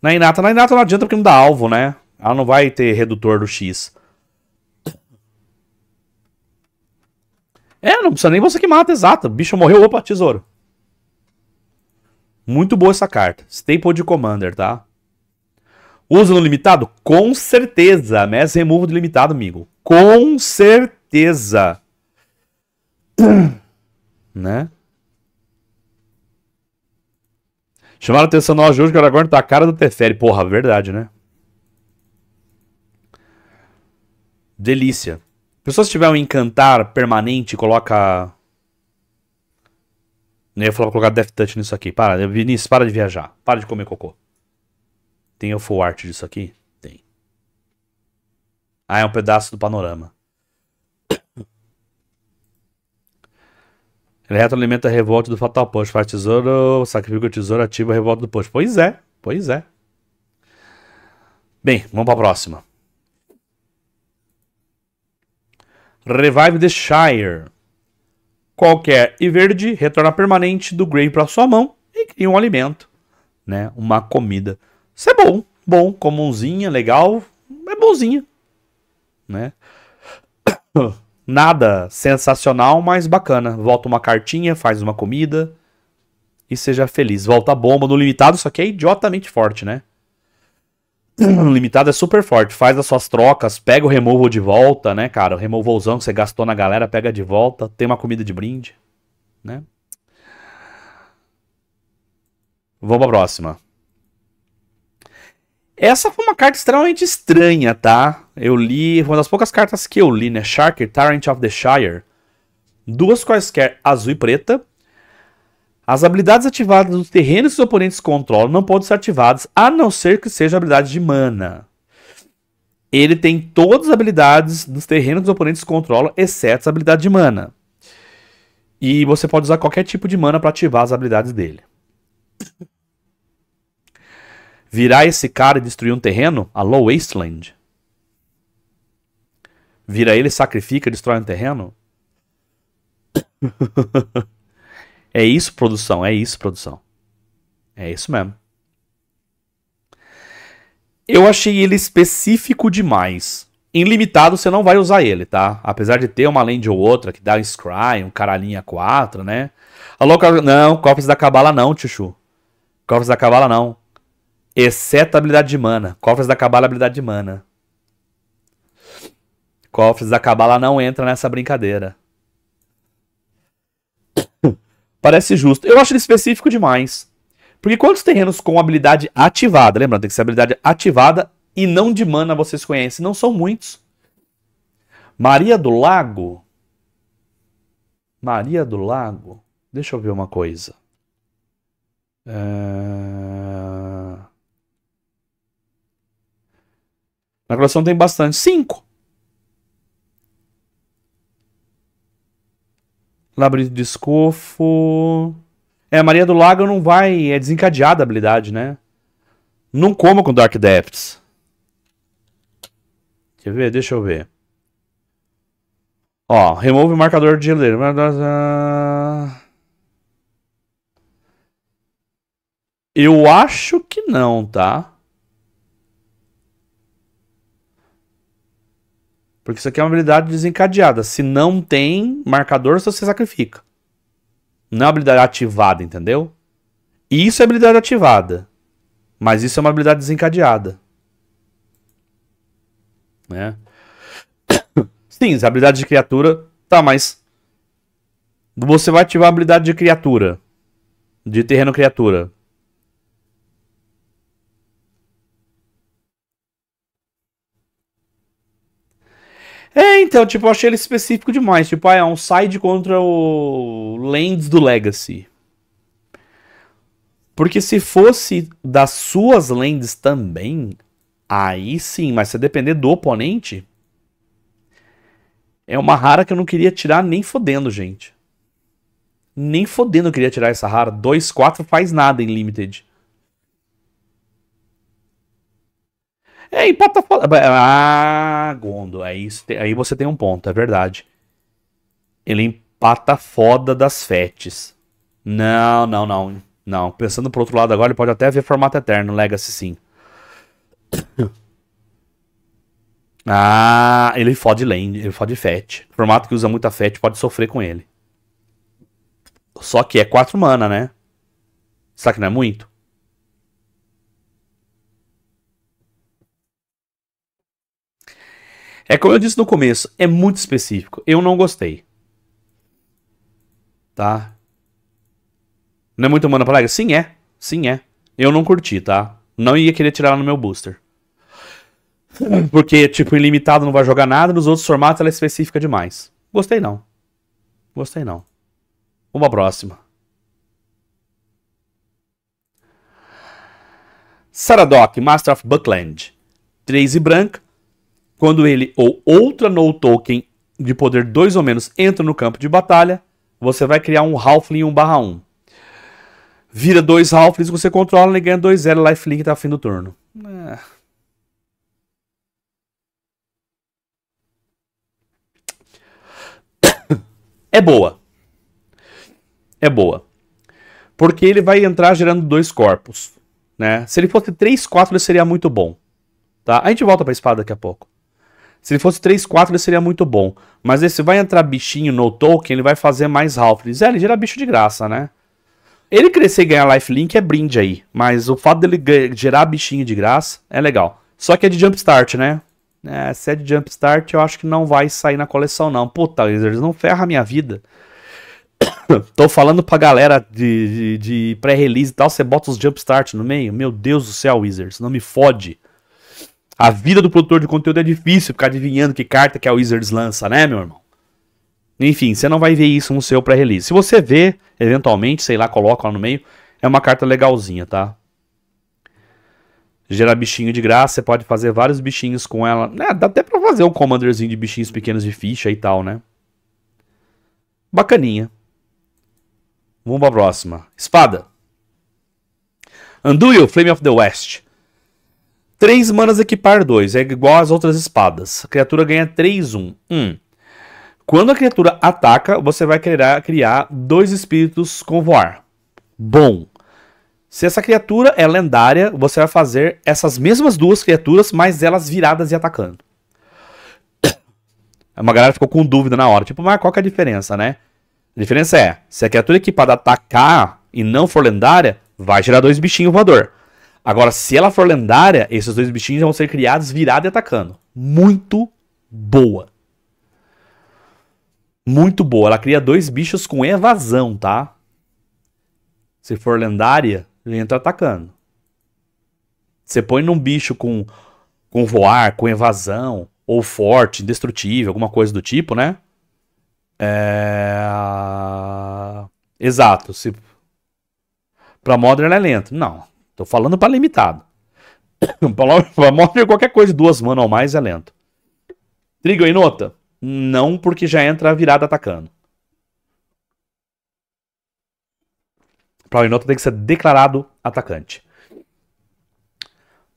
Na Inata, na Inata não adianta porque não dá alvo, né? Ela não vai ter redutor do X. É, não precisa nem você que mata, exato. Bicho morreu, opa, tesouro. Muito boa essa carta. Staple de Commander, tá? Usa no limitado? Com certeza. Mass Remove do limitado, amigo. Com certeza. [CLEARS THROAT] né? Chamaram atenção nós hoje que o Aragorn tá a cara do Teferi. Porra, verdade, né? Delícia. Pessoas se tiver um encantar permanente, coloca. Eu ia falar pra colocar Death Touch nisso aqui. Para, Vinícius, para de viajar. Para de comer cocô. Tem o full art disso aqui? Tem. Ah, é um pedaço do panorama. [COUGHS] Ele retroalimenta a revolta do Fatal Push, Faz tesouro, sacrifica o tesouro, ativa a revolta do Push. Pois é, pois é. Bem, vamos pra próxima. Revive the Shire. Qualquer e verde retorna permanente do Gray para sua mão e cria um alimento, né? Uma comida isso é bom. Bom, comumzinha, legal. É bonzinha. Né? [COUGHS] Nada sensacional, mas bacana. Volta uma cartinha, faz uma comida e seja feliz. Volta a bomba no limitado, só que é idiotamente forte, né? No [COUGHS] limitado é super forte. Faz as suas trocas, pega o removal de volta, né, cara? O removalzão que você gastou na galera, pega de volta. Tem uma comida de brinde, né? Vamos pra próxima. Essa foi uma carta extremamente estranha, tá? Eu li, uma das poucas cartas que eu li, né? Sharker, Tyrant of the Shire. Duas quaisquer, azul e preta. As habilidades ativadas dos terrenos que os oponentes controlam não podem ser ativadas, a não ser que seja habilidade de mana. Ele tem todas as habilidades dos terrenos que os oponentes controlam, exceto a habilidade de mana. E você pode usar qualquer tipo de mana para ativar as habilidades dele virar esse cara e destruir um terreno? Alô, Wasteland? Vira ele, sacrifica, destrói um terreno? [LAUGHS] é isso, produção. É isso, produção. É isso mesmo. Eu achei ele específico demais. Em limitado você não vai usar ele, tá? Apesar de ter uma lenda ou outra que dá um scry, um caralinha 4, né? Alô, não, cofres da cabala não, Tchuchu. Cofres da cabala não. Exceto a habilidade de mana. Cofres da Cabala é habilidade de mana. Cofres da Cabala não entra nessa brincadeira. [COUGHS] Parece justo. Eu acho ele específico demais. Porque quantos terrenos com habilidade ativada, lembrando, tem que ser habilidade ativada e não de mana vocês conhecem? Não são muitos. Maria do Lago. Maria do Lago. Deixa eu ver uma coisa. É... Na coleção tem bastante. Cinco. Labirinto de Escofo. É, a Maria do Lago não vai. É desencadeada a habilidade, né? Não coma com Dark Depths. Quer ver? Deixa eu ver. Ó, remove o marcador de geleira. Eu acho que não, tá? Porque isso aqui é uma habilidade desencadeada. Se não tem marcador, você sacrifica. Não é uma habilidade ativada, entendeu? Isso é habilidade ativada. Mas isso é uma habilidade desencadeada. Né? [COUGHS] Sim, habilidade de criatura. Tá, mas. Você vai ativar a habilidade de criatura. De terreno criatura. É, então, tipo, eu achei ele específico demais. Tipo, ah, é um side contra o Lands do Legacy. Porque se fosse das suas lands também, aí sim, mas se depender do oponente, é uma rara que eu não queria tirar nem fodendo, gente. Nem fodendo eu queria tirar essa rara. 2-4 faz nada em Limited. É, e plataforma. Ah, Gondo, aí, aí você tem um ponto, é verdade. Ele empata foda das fetes. Não, não, não. Não. Pensando pro outro lado agora, ele pode até ver formato eterno, Legacy sim. [COUGHS] Ah, ele fode lane, ele fode fet. Formato que usa muita fet pode sofrer com ele. Só que é 4 mana, né? Será que não é muito? É como eu disse no começo, é muito específico. Eu não gostei. Tá? Não é muito mana praga? Sim, é. Sim, é. Eu não curti, tá? Não ia querer tirar ela no meu booster. [LAUGHS] Porque, tipo, ilimitado não vai jogar nada, nos outros formatos ela é específica demais. Gostei não. Gostei não. Uma próxima. Saradoc, Master of Buckland. 3 e branca, quando ele ou outra no token de poder 2 ou menos entra no campo de batalha, você vai criar um Halfling 1 barra 1. Vira dois Halflings você controla e ganha 2-0 lifelink até tá o fim do turno. É. é boa. É boa. Porque ele vai entrar gerando dois corpos. Né? Se ele fosse 3, 4, ele seria muito bom. Tá? A gente volta pra espada daqui a pouco. Se ele fosse 3-4, ele seria muito bom. Mas esse vai entrar bichinho no token, ele vai fazer mais Halflings. É, ele gera bicho de graça, né? Ele crescer e ganhar lifelink é brinde aí. Mas o fato dele gerar bichinho de graça é legal. Só que é de jumpstart, né? É, se é de jumpstart, eu acho que não vai sair na coleção, não. Puta, eles não ferra a minha vida. [COUGHS] Tô falando pra galera de, de, de pré-release e tal, você bota os jumpstart no meio. Meu Deus do céu, Wizards, não me fode. A vida do produtor de conteúdo é difícil ficar adivinhando que carta que a Wizards lança, né, meu irmão? Enfim, você não vai ver isso no seu pré-release. Se você vê, eventualmente, sei lá, coloca lá no meio, é uma carta legalzinha, tá? Gerar bichinho de graça, você pode fazer vários bichinhos com ela. É, dá até pra fazer um commanderzinho de bichinhos pequenos de ficha e tal, né? Bacaninha. Vamos pra próxima. Espada. Anduil, Flame of the West. 3 manas equipar 2, é igual às outras espadas. A criatura ganha 3, 1. 1. Quando a criatura ataca, você vai criar, criar dois espíritos com voar. Bom. Se essa criatura é lendária, você vai fazer essas mesmas duas criaturas, mas elas viradas e atacando. [COUGHS] É uma galera ficou com dúvida na hora. Tipo, mas qual que é a diferença, né? A diferença é, se a criatura equipada atacar e não for lendária, vai gerar dois bichinhos voador. Agora, se ela for lendária, esses dois bichinhos vão ser criados virado e atacando. Muito boa. Muito boa. Ela cria dois bichos com evasão, tá? Se for lendária, ele entra atacando. Você põe num bicho com, com voar, com evasão, ou forte, indestrutível, alguma coisa do tipo, né? É... Exato. Se... Pra Modern ela é lenta. Não. Tô falando para limitado. [COUGHS] para morte qualquer coisa, duas manas ou mais é lento. Trigger e nota? Não, porque já entra virada atacando. Para o Inota tem que ser declarado atacante.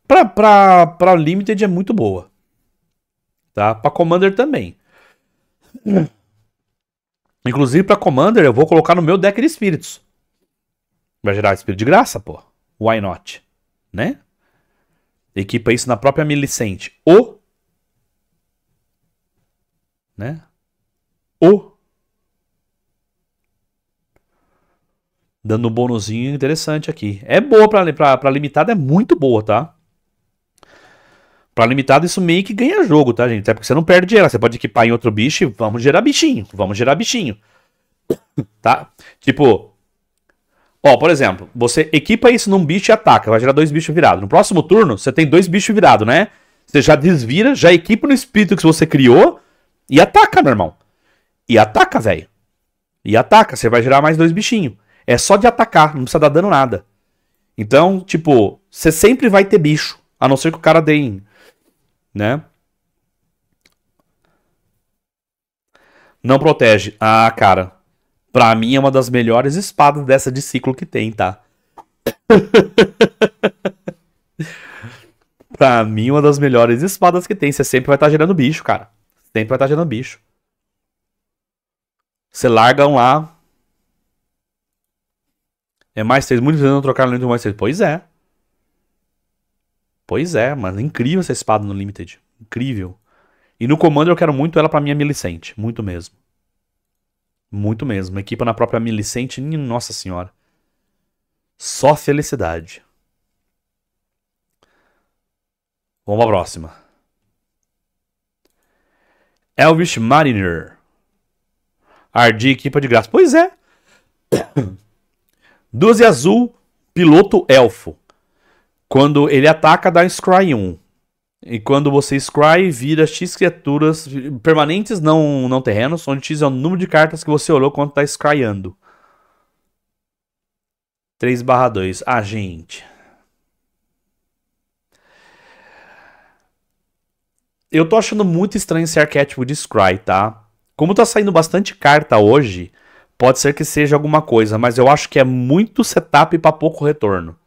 Para Limited é muito boa. Tá? Para Commander também. [COUGHS] Inclusive para Commander eu vou colocar no meu deck de espíritos. Vai gerar espírito de graça, pô why not? Né? Equipa isso na própria Milicente. O. Né? O. Dando um bônusinho interessante aqui. É boa pra, pra, pra limitada, é muito boa, tá? Pra limitado, isso meio que ganha jogo, tá, gente? Até porque você não perde dinheiro. Você pode equipar em outro bicho e vamos gerar bichinho. Vamos gerar bichinho. [COUGHS] tá? Tipo, Ó, por exemplo, você equipa isso num bicho e ataca, vai gerar dois bichos virados. No próximo turno, você tem dois bichos virados, né? Você já desvira, já equipa no espírito que você criou e ataca, meu irmão. E ataca, velho. E ataca, você vai gerar mais dois bichinhos. É só de atacar, não precisa dar dano nada. Então, tipo, você sempre vai ter bicho, a não ser que o cara dê, né? Não protege. Ah, cara. Pra mim é uma das melhores espadas dessa de ciclo que tem, tá? [LAUGHS] pra mim, uma das melhores espadas que tem. Você sempre vai estar tá gerando bicho, cara. Sempre vai estar tá gerando bicho. Você larga um lá. É mais três. Muitos não trocaram no mais três. Pois é. Pois é, mano. Incrível essa espada no Limited. Incrível. E no comando eu quero muito ela pra minha Milicente. Muito mesmo. Muito mesmo. A equipa na própria Milicente, nossa senhora. Só felicidade. Vamos pra próxima. Elvis Mariner. Ardi, equipa de graça. Pois é. Duas e azul, piloto elfo. Quando ele ataca, dá Scry 1. E quando você scry, vira X criaturas permanentes, não, não terrenos, onde X é o número de cartas que você olhou quando está scryando. 3 barra 2. Ah, gente. Eu tô achando muito estranho esse arquétipo de scry, tá? Como tá saindo bastante carta hoje, pode ser que seja alguma coisa, mas eu acho que é muito setup para pouco retorno.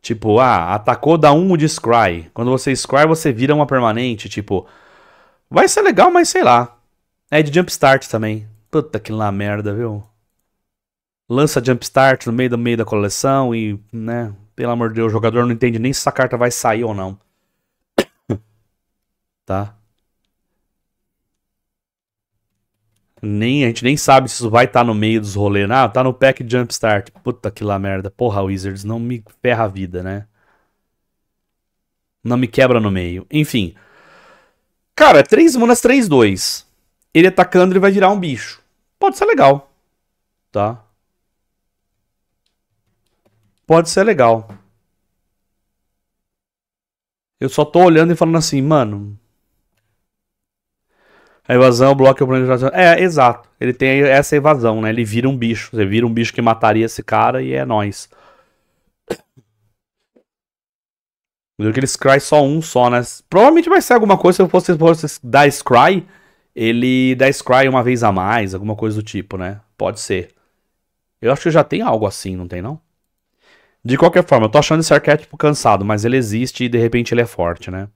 Tipo, ah, atacou da 1 de Scry. Quando você Scry, você vira uma permanente. Tipo, vai ser legal, mas sei lá. É de Jumpstart também. Puta que lá merda, viu? Lança Jumpstart no meio do meio da coleção e, né? Pelo amor de Deus, o jogador não entende nem se essa carta vai sair ou não. [COUGHS] tá? Nem, a gente nem sabe se isso vai estar tá no meio dos rolês. Né? Ah, tá no pack Jumpstart. Puta que lá merda. Porra, Wizards, não me ferra a vida, né? Não me quebra no meio. Enfim. Cara, 3 manas, 3, 2. Ele atacando, ele vai virar um bicho. Pode ser legal. Tá? Pode ser legal. Eu só tô olhando e falando assim, mano, a evasão bloqueia o planejamento. É, exato. Ele tem essa evasão, né? Ele vira um bicho. Você vira um bicho que mataria esse cara e é nós. Do que ele Scry só um só, né? Provavelmente vai ser alguma coisa se eu fosse, fosse dar Scry, ele dá Scry uma vez a mais, alguma coisa do tipo, né? Pode ser. Eu acho que já tem algo assim, não tem não? De qualquer forma, eu tô achando esse arquétipo cansado, mas ele existe e de repente ele é forte, né?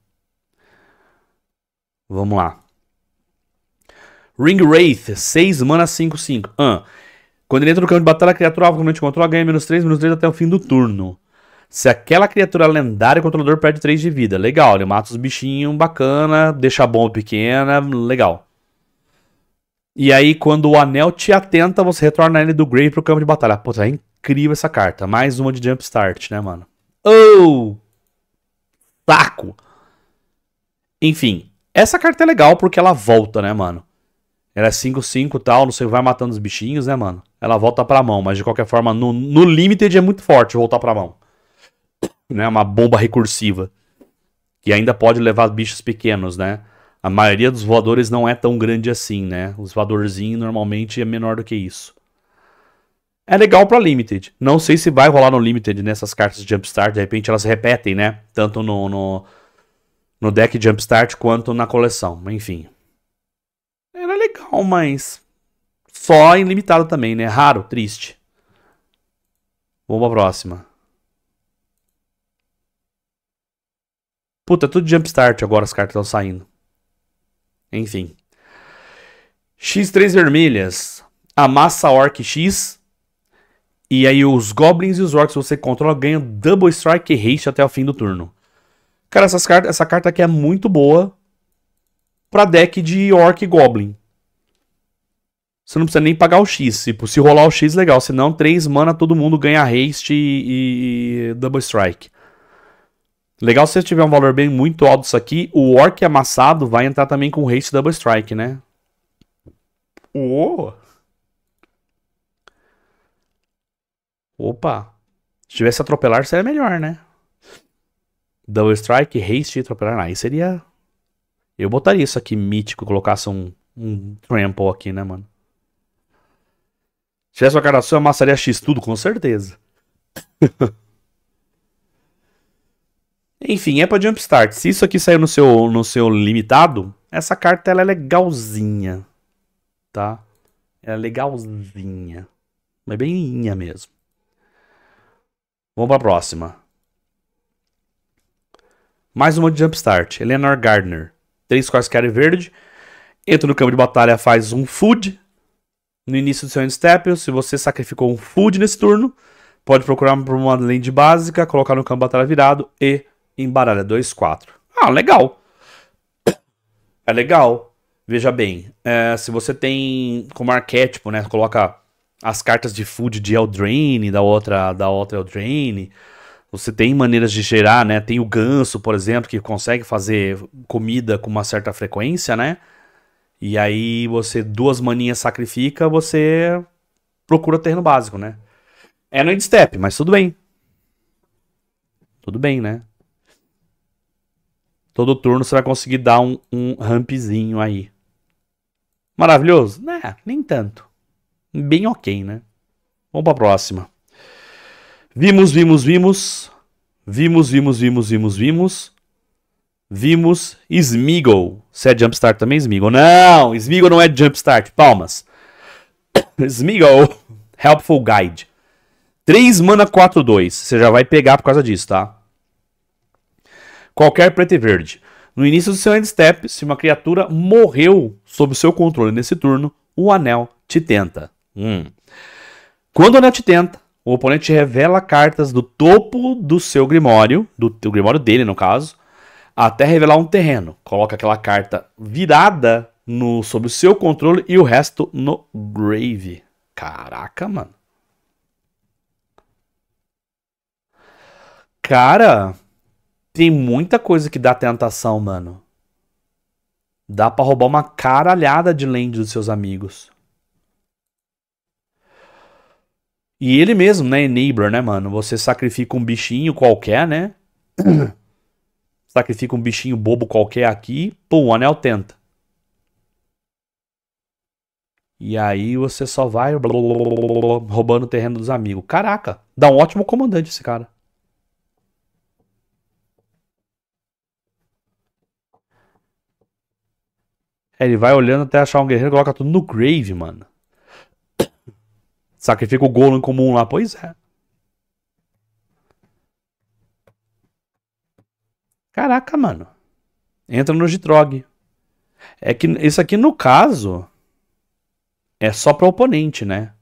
Vamos lá. Ring Wraith, 6 mana 5-5. Ah. Quando ele entra no campo de batalha, a criatura alvo que controla ganha é menos 3, menos 3 até o fim do turno. Se aquela criatura lendária, o controlador perde 3 de vida. Legal, ele mata os bichinhos, bacana, deixa a bomba pequena, legal. E aí, quando o anel te atenta, você retorna ele do Grave pro campo de batalha. Pô, é incrível essa carta. Mais uma de Jump Start, né, mano? Oh! Taco! Enfim, essa carta é legal porque ela volta, né, mano? Ela é 5-5 e tal, não sei, vai matando os bichinhos, né, mano? Ela volta pra mão, mas de qualquer forma, no, no Limited é muito forte voltar pra mão. Né, uma bomba recursiva. Que ainda pode levar bichos pequenos, né? A maioria dos voadores não é tão grande assim, né? Os voadorzinhos normalmente é menor do que isso. É legal pra Limited. Não sei se vai rolar no Limited nessas né, cartas de Jumpstart. De repente elas repetem, né? Tanto no, no, no deck Jumpstart quanto na coleção. Enfim, era legal, mas só ilimitado também, né? Raro, triste. Vamos pra próxima. Puta, é tudo jumpstart agora as cartas estão saindo. Enfim. X3 vermelhas. A massa Orc X. E aí os Goblins e os Orcs você controla ganham Double Strike e Haste até o fim do turno. Cara, essas cartas, essa carta aqui é muito boa para deck de Orc Goblin. Você não precisa nem pagar o X. Tipo, se rolar o X, legal. senão 3 mana, todo mundo ganha haste e, e, double strike. Legal se você tiver um valor bem muito alto isso aqui. O Orc amassado vai entrar também com haste e double strike, né? Uou! Opa. Se tivesse atropelar, seria melhor, né? Double strike, haste e atropelar. Aí seria eu botaria isso aqui mítico, colocasse um, um trample aqui, né, mano? Se tivesse uma cara sua, amassaria X tudo, com certeza. [LAUGHS] Enfim, é pra Jumpstart. Se isso aqui saiu no seu, no seu limitado, essa carta ela é legalzinha. Tá? Ela é legalzinha. Mas bem linha mesmo. Vamos pra próxima. Mais uma de Jumpstart. Eleanor Gardner três Corsair verde. Entra no campo de batalha, faz um Food. No início do seu end step, se você sacrificou um Food nesse turno, pode procurar por uma land básica, colocar no campo de batalha virado e embaralha 2-4. Ah, legal. [COUGHS] É legal. Veja bem, é, se você tem como arquétipo, né, coloca as cartas de Food de Eldraine, da outra, da outra Eldraine você tem maneiras de gerar, né? Tem o ganso, por exemplo, que consegue fazer comida com uma certa frequência, né? E aí você duas maninhas sacrifica, você procura terreno básico, né? É no step, mas tudo bem. Tudo bem, né? Todo turno você vai conseguir dar um, um rampzinho aí. Maravilhoso? Né, nem tanto. Bem ok, né? Vamos pra próxima. Vimos, vimos, vimos. Vimos, vimos, vimos, vimos, vimos. Vimos Smeagol. Se é Jumpstart também, Smeagol. Não, Smeagol não é Jumpstart. Palmas. [COUGHS] Smeagol, Helpful Guide. 3 mana 4-2. Você já vai pegar por causa disso, tá? Qualquer preto e verde. No início do seu end step, se uma criatura morreu sob seu controle nesse turno, o anel te tenta. Hum. Quando o anel te tenta, o oponente revela cartas do topo do seu grimório, do, do grimório dele no caso, até revelar um terreno. Coloca aquela carta virada no sob o seu controle e o resto no grave. Caraca, mano. Cara, tem muita coisa que dá tentação, mano. Dá para roubar uma caralhada de land dos seus amigos. E ele mesmo, né? Enabler, né, mano? Você sacrifica um bichinho qualquer, né? [CLEARS THROAT] sacrifica um bichinho bobo qualquer aqui, pum, o anel tenta. E aí você só vai blá, blá, blá, roubando o terreno dos amigos. Caraca, dá um ótimo comandante esse cara. ele vai olhando até achar um guerreiro e coloca tudo no grave, mano. Sacrifica o golo em comum lá. Pois é. Caraca, mano. Entra no Gitrog. É que isso aqui, no caso, é só para oponente, né?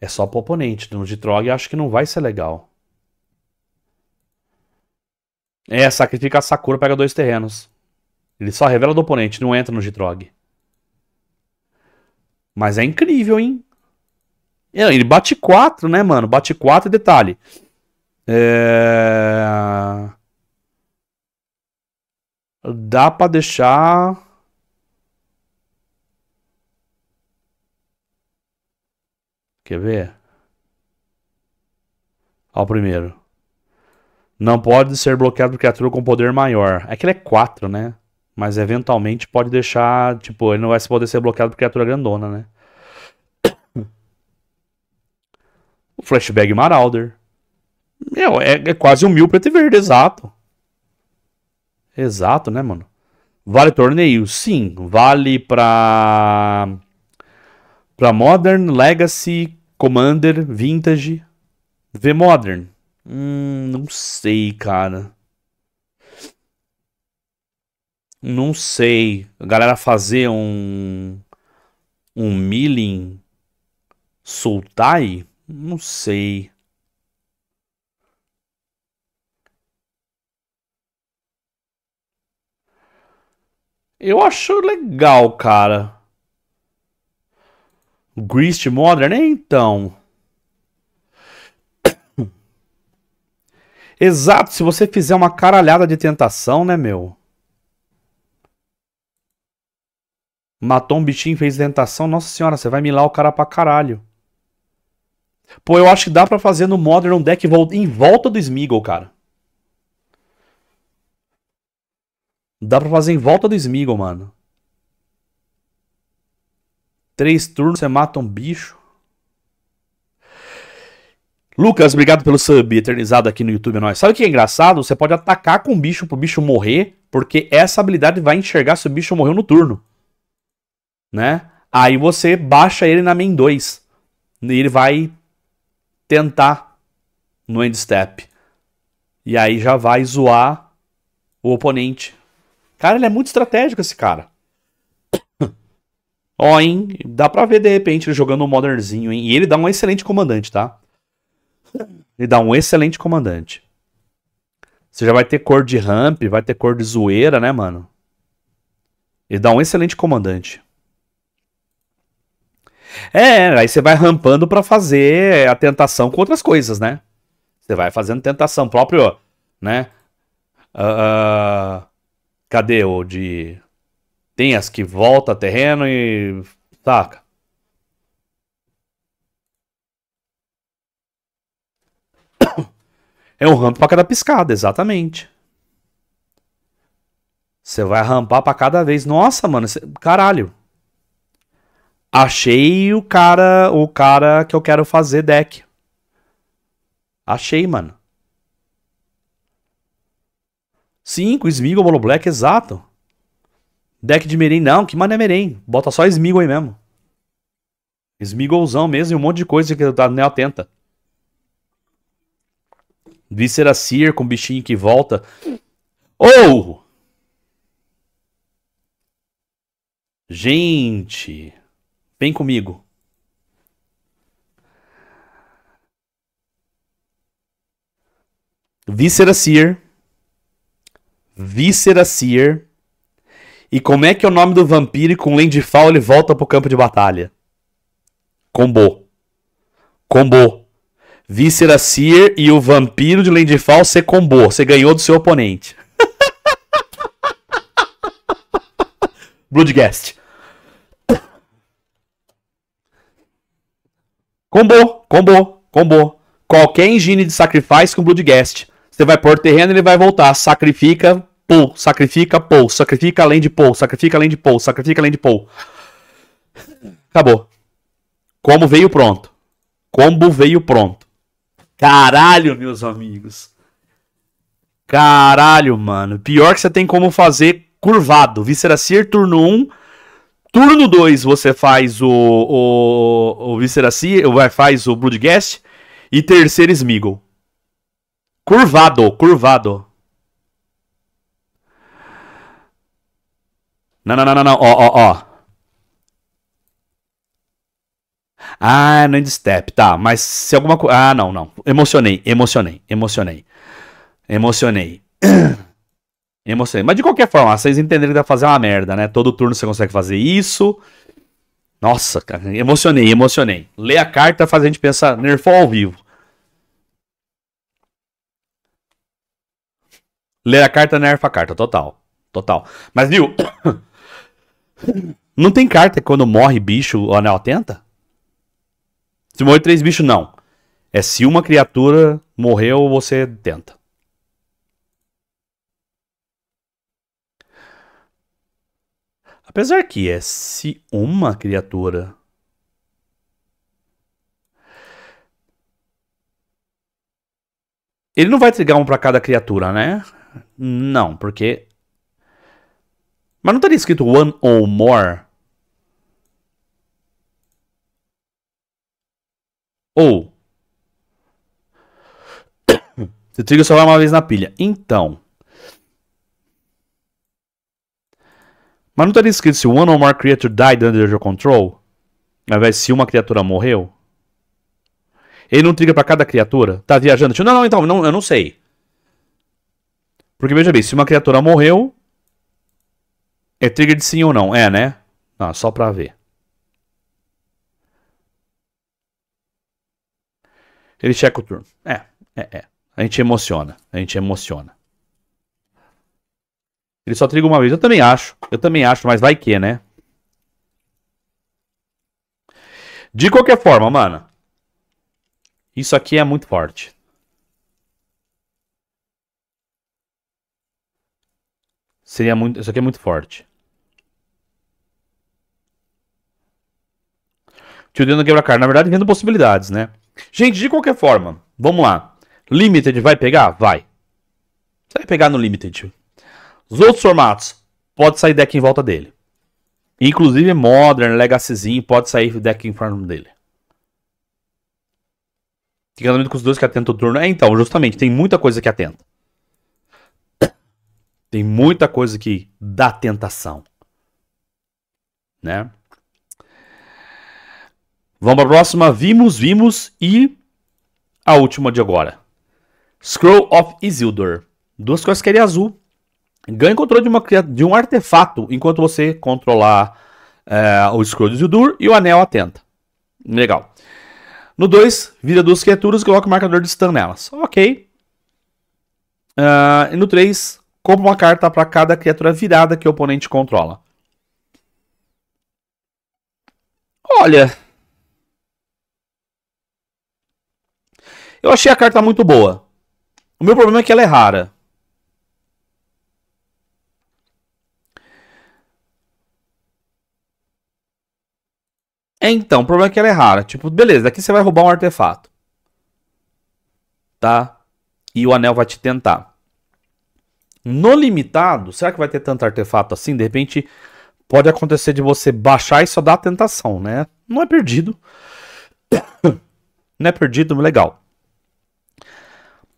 É só para oponente. No Gitrog acho que não vai ser legal. É, sacrifica a Sakura, pega dois terrenos. Ele só revela do oponente, não entra no Gitrog. Mas é incrível, hein? É, ele bate 4, né, mano? Bate 4 detalhe. É... Dá pra deixar. Quer ver? Ó, o primeiro. Não pode ser bloqueado por criatura com poder maior. É que ele é 4, né? Mas eventualmente pode deixar, tipo, ele não vai poder ser bloqueado por criatura grandona, né? [COUGHS] O flashback Marauder. Meu, é, é quase um mil preto e verde, exato. Exato, né, mano? Vale torneio? Sim. Vale pra. pra Modern, Legacy, Commander, Vintage. V-Modern? Hum, não sei, cara. Não sei. A galera fazer um. Um milling. Sultai? Não sei. Eu acho legal, cara. Grist Modern, é, então. [COUGHS] Exato, se você fizer uma caralhada de tentação, né, meu? Matou um bichinho, fez tentação. Nossa senhora, você vai milar o cara pra caralho. Pô, eu acho que dá para fazer no Modern um deck em volta do Smeagol, cara. Dá pra fazer em volta do Smeagol, mano. Três turnos, você mata um bicho. Lucas, obrigado pelo sub eternizado aqui no YouTube, é nós Sabe o que é engraçado? Você pode atacar com o bicho pro bicho morrer, porque essa habilidade vai enxergar se o bicho morreu no turno né? Aí você baixa ele na main 2 e ele vai tentar no end step. E aí já vai zoar o oponente. Cara, ele é muito estratégico esse cara. [COUGHS] Ó, oh, hein? Dá pra ver de repente ele jogando um modernzinho, hein? E ele dá um excelente comandante, tá? Ele dá um excelente comandante. Você já vai ter cor de ramp, vai ter cor de zoeira, né, mano? Ele dá um excelente comandante. É, aí você vai rampando para fazer a tentação com outras coisas, né? Você vai fazendo tentação próprio, né? Uh, cadê o de. Tem as que volta terreno e. saca. É um rampo para cada piscada, exatamente. Você vai rampar para cada vez. Nossa, mano, cê... caralho. Achei o cara, o cara que eu quero fazer deck. Achei, mano. 5, Smeagol, Bolo Black, exato. Deck de Meren, não, que mano é Meren. Bota só Smeagol aí mesmo. Smigolzão mesmo e um monte de coisa que tá nem atenta. Víscera Seer com bichinho que volta. Ou! Oh! Gente! Vem comigo. Víscera Sear. Víscera Sear. E como é que é o nome do vampiro e com Landfall ele volta pro campo de batalha? Combo. Combo. Víscera Sear e o vampiro de Landfall você combo. Você ganhou do seu oponente. [LAUGHS] Bloodgast. Combo, combo, combo. Qualquer engine de sacrifice com guest. Você vai pôr terreno e ele vai voltar. Sacrifica, pull, sacrifica, pull, sacrifica além de pull, sacrifica além de pull, sacrifica além de pull. Acabou. Como veio pronto. Combo veio pronto. Caralho, meus amigos. Caralho, mano. Pior que você tem como fazer curvado. Visceracir, turno 1. Um, Turno 2 você faz o, o, o Visceracy, faz o Bloodguest E terceiro Smeagol. Curvado, curvado. Não, não, não, não, não. Ó, ó, ó. Ah, no endstep, tá. Mas se alguma coisa. Ah, não, não. Emocionei, emocionei, emocionei. Emocionei. [CLEARS THROAT] emocionante. Mas de qualquer forma, vocês entenderam que dá pra fazer uma merda, né? Todo turno você consegue fazer isso. Nossa, cara, emocionei, emocionei. Ler a carta faz a gente pensar, nerfou ao vivo. Ler a carta nerfa a carta, total. Total. Mas viu? [COUGHS] não tem carta que quando morre bicho, o anel tenta? Se morrer três bichos, não. É se uma criatura morreu, você tenta. Apesar que é se uma criatura. Ele não vai trigar um para cada criatura, né? Não, porque. Mas não teria escrito one or more? Ou. [COUGHS] Você triga só vai uma vez na pilha. Então. Mas não tá estaria escrito se one or more creature died under your control? Ao invés se uma criatura morreu? Ele não triga para cada criatura? Tá viajando? Não, não, então, não, eu não sei. Porque veja bem, se uma criatura morreu, é trigger de sim ou não? É, né? Ah, só pra ver. Ele checa o turno. É, é, é. A gente emociona. A gente emociona. Ele só triga uma vez. Eu também acho. Eu também acho, mas vai que, né? De qualquer forma, mano. Isso aqui é muito forte. Seria muito. Isso aqui é muito forte. Tio Dedo quebra-cara. Na verdade, vendo possibilidades, né? Gente, de qualquer forma, vamos lá. Limited vai pegar? Vai. Você vai pegar no Limited. Os outros formatos, pode sair deck em volta dele. Inclusive Modern, Legacyzinho, pode sair deck em forma dele. Tem com os dois que atentam o turno. É, então, justamente, tem muita coisa que atenta. Tem muita coisa que dá tentação. Né? Vamos para a próxima. Vimos, vimos e a última de agora. Scroll of Isildur. Duas coisas que ele é azul. Ganhe controle de, uma, de um artefato enquanto você controlar é, o Scrooge e o Dur e o anel atenta. Legal. No 2, vira duas criaturas e coloca o marcador de stun nelas. Ok. Uh, e no 3, compra uma carta para cada criatura virada que o oponente controla. Olha. Eu achei a carta muito boa. O meu problema é que ela é rara. É, então, o problema é que ela é rara. Tipo, beleza, daqui você vai roubar um artefato. Tá? E o anel vai te tentar. No limitado, será que vai ter tanto artefato assim? De repente, pode acontecer de você baixar e só dar a tentação, né? Não é perdido. [COUGHS] Não é perdido, legal.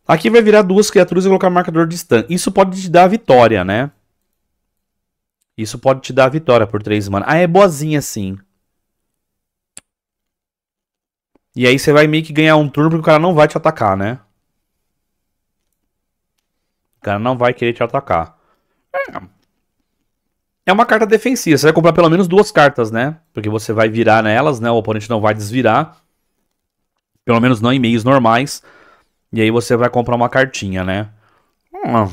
Aqui vai virar duas criaturas e colocar marcador de stun. Isso pode te dar a vitória, né? Isso pode te dar a vitória por três mana. Ah, é boazinha sim. E aí você vai meio que ganhar um turno porque o cara não vai te atacar, né? O cara não vai querer te atacar. É. é uma carta defensiva. Você vai comprar pelo menos duas cartas, né? Porque você vai virar nelas, né? O oponente não vai desvirar. Pelo menos não em meios normais. E aí você vai comprar uma cartinha, né? Hum.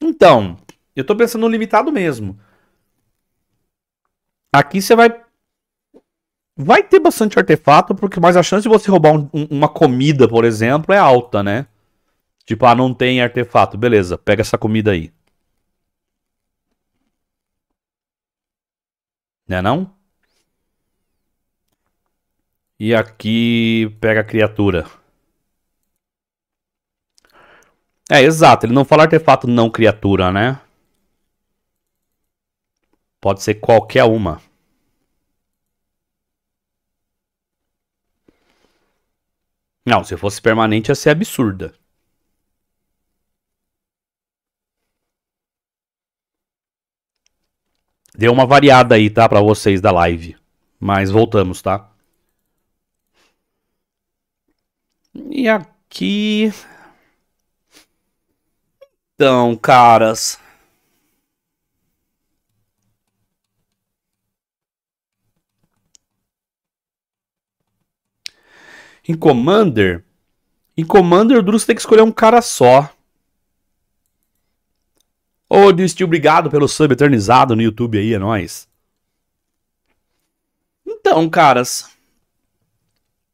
Então, eu tô pensando no limitado mesmo. Aqui você vai vai ter bastante artefato, porque mais a chance de você roubar um, uma comida, por exemplo, é alta, né? Tipo, ah, não tem artefato. Beleza, pega essa comida aí. Né não? E aqui pega a criatura. É, exato. Ele não fala artefato não criatura, né? Pode ser qualquer uma. Não, se fosse permanente ia ser absurda. Deu uma variada aí, tá, para vocês da live. Mas voltamos, tá? E aqui Então, caras, Em Commander, em Commander, o você tem que escolher um cara só. Ô, Distil, obrigado pelo sub eternizado no YouTube aí, é nóis. Então, caras.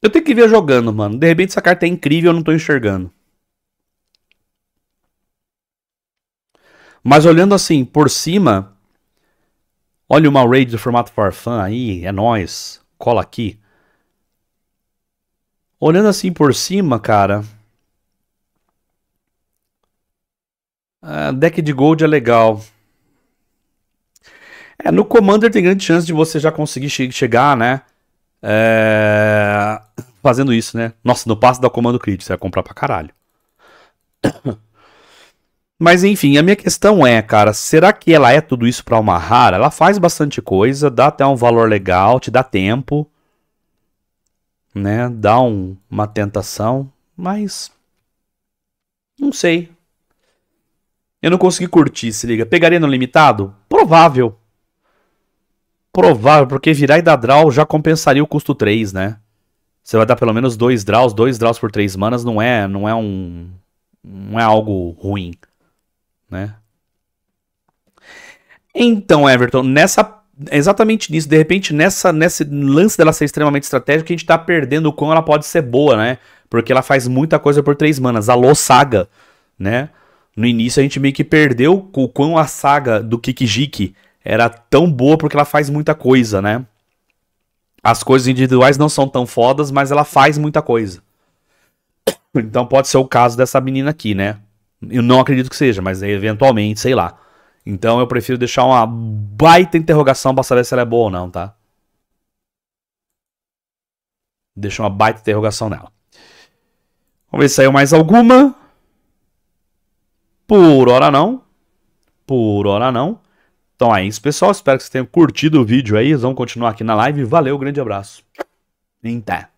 Eu tenho que ver jogando, mano. De repente essa carta é incrível eu não tô enxergando. Mas olhando assim, por cima. Olha uma raid do formato Farfan aí, é nóis. Cola aqui. Olhando assim por cima, cara. A deck de gold é legal. É, no Commander tem grande chance de você já conseguir che chegar, né? É... Fazendo isso, né? Nossa, no passo da comando Crit, você vai comprar pra caralho. [COUGHS] Mas enfim, a minha questão é, cara, será que ela é tudo isso pra uma rara? Ela faz bastante coisa, dá até um valor legal, te dá tempo né? Dá um, uma tentação, mas não sei. Eu não consegui curtir, se liga. Pegaria no limitado? Provável. Provável, porque virar e dar draw já compensaria o custo 3, né? Você vai dar pelo menos dois draws, dois draws por três manas não é, não é um não é algo ruim, né? Então, Everton, nessa é exatamente nisso. De repente, nessa, nesse lance dela ser extremamente estratégica, a gente tá perdendo o quão ela pode ser boa, né? Porque ela faz muita coisa por três manas. Alô, saga, né? No início a gente meio que perdeu o quão a saga do Kikijiki era tão boa porque ela faz muita coisa, né? As coisas individuais não são tão fodas, mas ela faz muita coisa. Então pode ser o caso dessa menina aqui, né? Eu não acredito que seja, mas eventualmente, sei lá. Então eu prefiro deixar uma baita interrogação para saber se ela é boa ou não, tá? Deixa uma baita interrogação nela. Vamos ver se saiu mais alguma. Por hora não. Por hora não. Então é isso, pessoal. Espero que vocês tenham curtido o vídeo aí. Vamos continuar aqui na live. Valeu, grande abraço. Então.